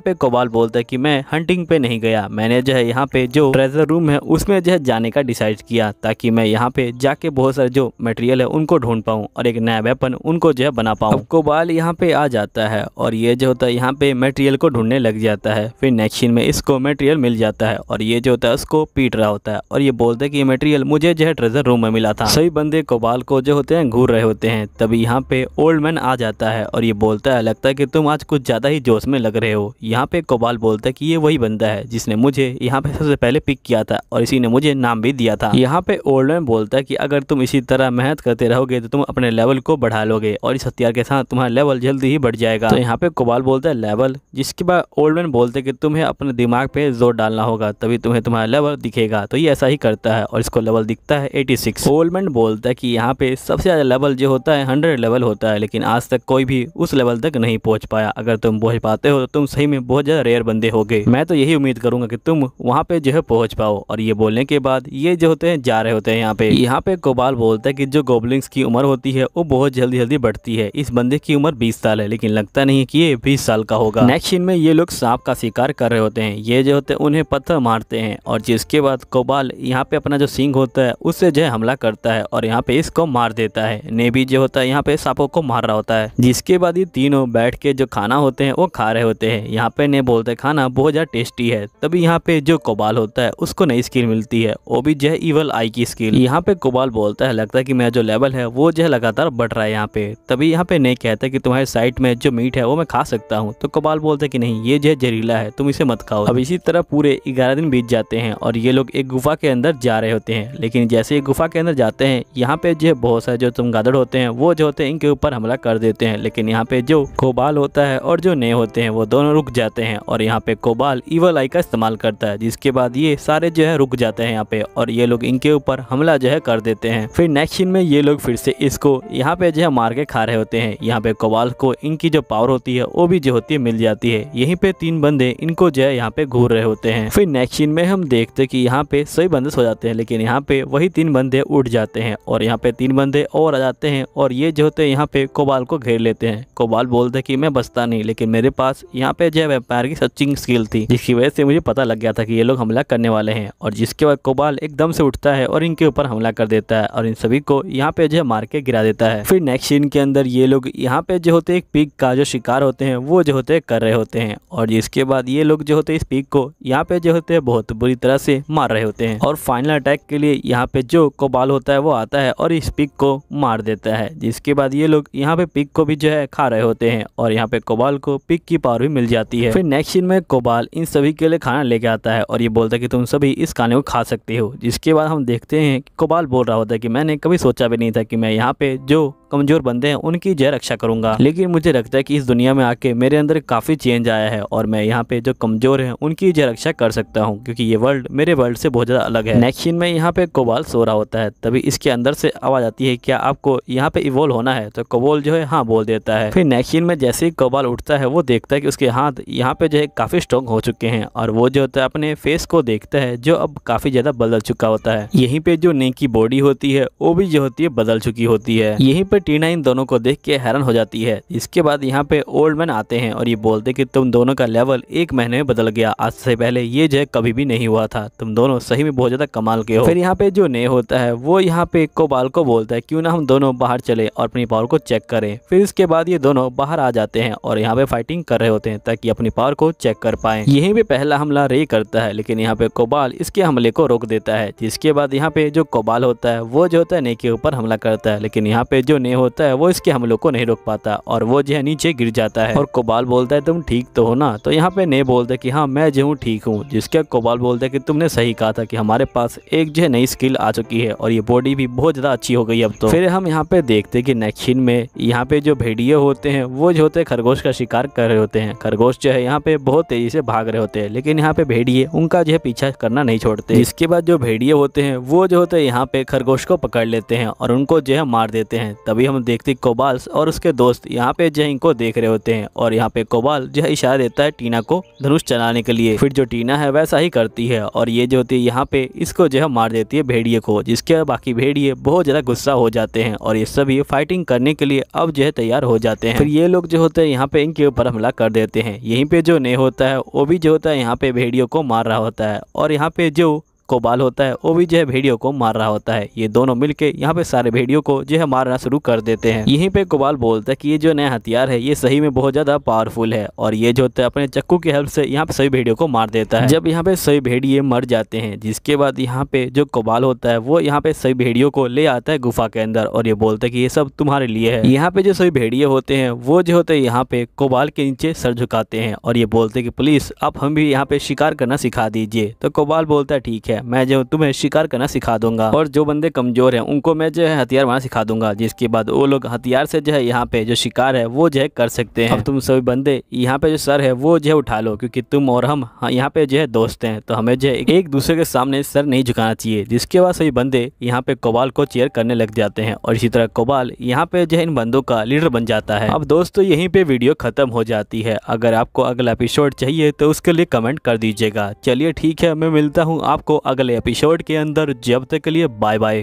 पे कोबाल बोलता है की मैं हंटिंग पे नहीं गया मैंने जो है यहाँ पे जो ट्रेजर रूम है उसमें जो है जाने का डिसाइड किया ताकि मैं यहाँ पे जाके बहुत सारे जो मटेरियल है उनको ढूंढ पाऊँ और एक नया वेपन उनको जो है बना पाऊँ कोबाल यहाँ पे आ जाता है और ये जो होता है यहाँ पे मेटेरियल को ढूंढने लग जाता है फिर नेक्स्ट में इसको उसको मटेरियल मिल जाता है और ये जो होता है उसको पीट रहा होता है और ये बोलता है कि ये मटेरियल मुझे जो है ट्रेजर रूम में मिला था सभी बंदे कोबाल को जो होते हैं घूर रहे होते हैं तभी यहाँ पे ओल्ड मैन आ जाता है और ये बोलता है लगता है कि तुम आज कुछ ज़्यादा ही जोश में लग रहे हो यहाँ पे कोबाल बोलता है कि ये वही बंदा है जिसने मुझे यहाँ पे सबसे पहले पिक किया था और इसी ने मुझे नाम भी दिया था यहाँ पे ओल्ड मैन बोलता है कि अगर तुम इसी तरह मेहनत करते रहोगे तो तुम अपने लेवल को बढ़ा लोगे और इस हथियार के साथ तुम्हारा लेवल जल्दी ही बढ़ जाएगा तो यहाँ पे कोबाल बोलता है लेवल जिसके बाद ओल्ड मैन बोलते कि तुम्हें अपने दिमाग दिमाग पे जोर डालना होगा तभी तुम्हें तुम्हारा लेवल दिखेगा तो ये ऐसा ही करता है और इसको लेवल दिखता है एटी सिक्स ओल्डमैन बोलता है कि यहाँ पे सबसे ज़्यादा लेवल जो होता है हंड्रेड लेवल होता है लेकिन आज तक कोई भी उस लेवल तक नहीं पहुँच पाया अगर तुम पहुँच पाते हो तो तुम सही में बहुत ज़्यादा रेयर बंदे हो गए मैं तो यही उम्मीद करूंगा की तुम वहाँ पे जो है पहुँच पाओ और ये बोलने के बाद ये जो होते हैं जा रहे होते हैं यहाँ पे यहाँ पे गोबाल बोलता है की जो गोबलिंग्स की उम्र होती है वो बहुत जल्दी जल्दी बढ़ती है इस बंदे की उम्र बीस साल है लेकिन लगता नहीं की ये बीस साल का होगा नेक्स्ट में ये लोग सांप का शिकार कर रहे होते हैं ये जो होते हैं उन्हें पत्थर मारते हैं और जिसके बाद कोबाल यहाँ पे अपना जो सिंह होता है उससे जो है हमला करता है और यहाँ पे इसको मार देता है नेबी जो होता है यहाँ पे सांपों को मार रहा होता है जिसके बाद ये तीनों बैठ के जो खाना होते हैं वो खा रहे होते हैं यहाँ पे ने बोलते खाना बहुत ज़्यादा टेस्टी है तभी यहाँ पे जो कोबाल होता है उसको नई स्किल मिलती है वो भी जो है ईवल आई की स्किल यहाँ पे कोबाल बोलता है लगता है की मेरा जो लेवल है वो जो है लगातार बढ़ रहा है यहाँ पे तभी यहाँ पे ने कहता है की तुम्हारे साइट में जो मीट है वो मैं खा सकता हूँ तो कोबाल बोलते कि नहीं ये जो है जहरीला है तुम इसे मत खाओ अब इसी तरह पूरे ग्यारह दिन बीत जाते हैं और ये लोग एक गुफा के अंदर जा रहे होते हैं लेकिन जैसे ही गुफा के अंदर जाते हैं यहाँ पे जो है बहुत सारे जो गादड़ होते हैं वो जो होते हैं इनके ऊपर हमला कर देते हैं लेकिन यहाँ पे जो कोबाल होता है और जो नए होते हैं वो दोनों रुक जाते हैं और यहाँ पे कोबाल ईवल आई का इस्तेमाल करता है जिसके बाद ये सारे जो है रुक जाते हैं यहाँ पे और ये लोग इनके ऊपर हमला जो है कर देते हैं फिर नेक्स्ट दिन में ये लोग फिर से इसको यहाँ पे जो है मार के खा रहे होते हैं यहाँ पे कोबाल को इनकी जो पावर होती है वो भी जो होती है मिल जाती है यहीं पे तीन बंदे इनको जो है यहाँ पे पे घूर रहे होते हैं फिर नेक्स्ट सीन में हम देखते कि यहाँ पे सभी बंदे सो जाते हैं लेकिन यहाँ पे वही तीन बंदे उठ जाते हैं और यहाँ पे तीन बंदे और आ जाते हैं और ये जो होते हैं यहाँ पे कोबाल को घेर लेते हैं कोबाल बोलते कि मैं बसता नहीं लेकिन मेरे पास यहाँ पे जो व्यापार की सचिंग स्किल थी जिसकी वजह से मुझे पता लग गया था कि ये लोग हमला करने वाले हैं और जिसके बाद कोबाल एकदम से उठता है और इनके ऊपर हमला कर देता है और इन सभी को यहाँ पे जो है मार के गिरा देता है फिर नेक्स्ट सीन के अंदर ये लोग यहाँ पे जो होते हैं पिग का जो शिकार होते हैं वो जो होते हैं कर रहे होते हैं और जिसके बाद ये लोग जो होते हैं इस पिक को यहाँ पे जो होते हैं बहुत बुरी तरह से मार रहे होते हैं और फाइनल अटैक के लिए यहाँ पे जो कोबाल होता है वो आता है और इस पिक को मार देता है जिसके बाद ये लोग यहाँ पे पिक को भी जो है खा रहे होते हैं और यहाँ पे कोबाल को पिक की पावर भी मिल जाती है फिर नेक्स्ट सीन में कोबाल इन सभी के लिए खाना लेके आता है और ये बोलता है कि तुम सभी इस खाने को खा सकते हो जिसके बाद हम देखते हैं कोबाल बोल रहा होता है कि मैंने कभी सोचा भी नहीं था कि मैं यहाँ पे जो कमज़ोर बंदे हैं उनकी जय रक्षा करूंगा लेकिन मुझे लगता है कि इस दुनिया में आके मेरे अंदर काफ़ी चेंज आया है और मैं यहाँ पे जो कमज़ोर हैं उनकी जय रक्षा कर सकता हूँ क्योंकि ये वर्ल्ड मेरे वर्ल्ड से बहुत ज़्यादा अलग है नेक्स्ट में यहाँ पे कोबाल सो रहा होता है तभी इसके अंदर से आवाज़ आती है क्या आपको यहाँ पे इवोल्व होना है तो कोबोल जो है हाँ बोल देता है फिर नेक्स्ट में जैसे ही कोबाल उठता है वो देखता है की उसके हाथ यहाँ पे जो है काफ़ी स्ट्रॉन्ग हो चुके हैं और वो जो होता है अपने फेस को देखता है जो अब काफ़ी ज़्यादा बदल चुका होता है यहीं पे जो नेकी बॉडी होती है वो भी जो होती है बदल चुकी होती है यहीं पे टीना इन दोनों को देख के हैरान हो जाती है इसके बाद यहाँ पे ओल्ड मैन आते हैं और ये बोलते कि तुम दोनों का लेवल एक महीने में बदल गया आज से पहले ये जय कभी भी नहीं हुआ था तुम दोनों सही में बहुत ज्यादा कमाल के हो फिर यहाँ पे जो ने होता है वो यहाँ पे कोबाल को बोलता है क्यों ना हम दोनों बाहर चले और अपनी पावर को चेक करें फिर इसके बाद ये दोनों बाहर आ जाते हैं और यहाँ पे फाइटिंग कर रहे होते हैं ताकि अपनी पावर को चेक कर पाए यही पे पहला हमला रे करता है लेकिन यहाँ पे कोबाल इसके हमले को रोक देता है जिसके बाद यहाँ पे जो कोबाल होता है वो जो होता है ने के ऊपर हमला करता है लेकिन यहाँ पे जो नहीं होता है वो इसके हमलों को नहीं रोक पाता और वो जो है नीचे गिर जाता है और कोबाल बोलता है तुम ठीक तो हो ना तो यहाँ पे नेह बोलता है कि हाँ मैं जो हूँ ठीक हूँ जिसके कोबाल बोलता है कि तुमने सही कहा था कि हमारे पास एक जो है नई स्किल आ चुकी है और ये बॉडी भी बहुत ज़्यादा अच्छी हो गई अब तो फिर हम यहाँ पे देखते कि नैक्शिन में यहाँ पे जो भेड़िए होते हैं वो जो होते खरगोश का शिकार कर रहे होते हैं खरगोश जो है यहाँ पे बहुत तेजी से भाग रहे होते हैं लेकिन यहाँ पे भेड़िए उनका जो है पीछा करना नहीं छोड़ते इसके बाद जो भेड़िए होते हैं वो जो होते हैं यहाँ पे खरगोश को पकड़ लेते हैं और उनको जो है मार देते हैं तब तभी हम देखते कोबाल्स और उसके दोस्त यहाँ पे जय इनको देख रहे होते हैं और यहाँ पे कोबाल जो इशारा देता है टीना को धनुष चलाने के लिए फिर जो टीना है वैसा ही करती है और ये जो होती है यहाँ पे इसको जो है मार देती है भेड़िए को जिसके बाकी भेड़िए बहुत ज़्यादा गुस्सा हो जाते हैं और ये सभी फाइटिंग करने के लिए अब जो है तैयार हो जाते हैं फिर ये लोग जो होते हैं यहाँ पे इनके ऊपर हमला कर देते हैं यहीं पे जो ने होता है वो भी जो होता है यहाँ पे भेड़ियों को मार रहा होता है और यहाँ पे जो कोबाल होता है वो भी जो है भेड़ियों को मार रहा होता है ये दोनों मिलके यहाँ पे सारे भेड़ियों को जो है मारना शुरू कर देते हैं यहीं पे कोबाल बोलता है कि ये जो नया हथियार है ये सही में बहुत ज़्यादा पावरफुल है और ये जो होता है अपने चक्कू की हेल्प से यहाँ पे सभी भेड़ियों को मार देता है जब यहाँ पे सभी भेड़िए मर जाते हैं जिसके बाद यहाँ पे जो कोबाल होता है वो यहाँ पे सभी भेड़ियों को ले आता है गुफा के अंदर और ये बोलता है की ये सब तुम्हारे लिए है यहाँ पे जो सभी भेड़िए होते हैं वो जो होते हैं यहाँ पे कोबाल के नीचे सर झुकाते हैं और ये बोलते हैं कि प्लीज़ आप हम भी यहाँ पे शिकार करना सिखा दीजिए तो कोबाल बोलता है ठीक है है मैं जो तुम्हें शिकार करना सिखा दूंगा और जो बंदे कमजोर हैं उनको मैं जो है हथियार बनाना सिखा दूंगा जिसके बाद वो लोग हथियार से जो है यहाँ पे जो शिकार है वो जो है कर सकते हैं अब तुम सभी बंदे यहाँ पे जो सर है वो जो है उठा लो क्योंकि तुम और हम हाँ, यहाँ पे जो है दोस्त हैं तो हमें जो है एक दूसरे के सामने सर नहीं झुकाना चाहिए जिसके बाद सभी बंदे यहाँ पे कोबाल को चेयर करने लग जाते हैं और इसी तरह कोबाल यहाँ पे जो है इन बंदों का लीडर बन जाता है अब दोस्तों यहीं पे वीडियो खत्म हो जाती है अगर आपको अगला एपिसोड चाहिए तो उसके लिए कमेंट कर दीजिएगा चलिए ठीक है मैं मिलता हूँ आपको अगले एपिसोड के अंदर जब तक के लिए बाय बाय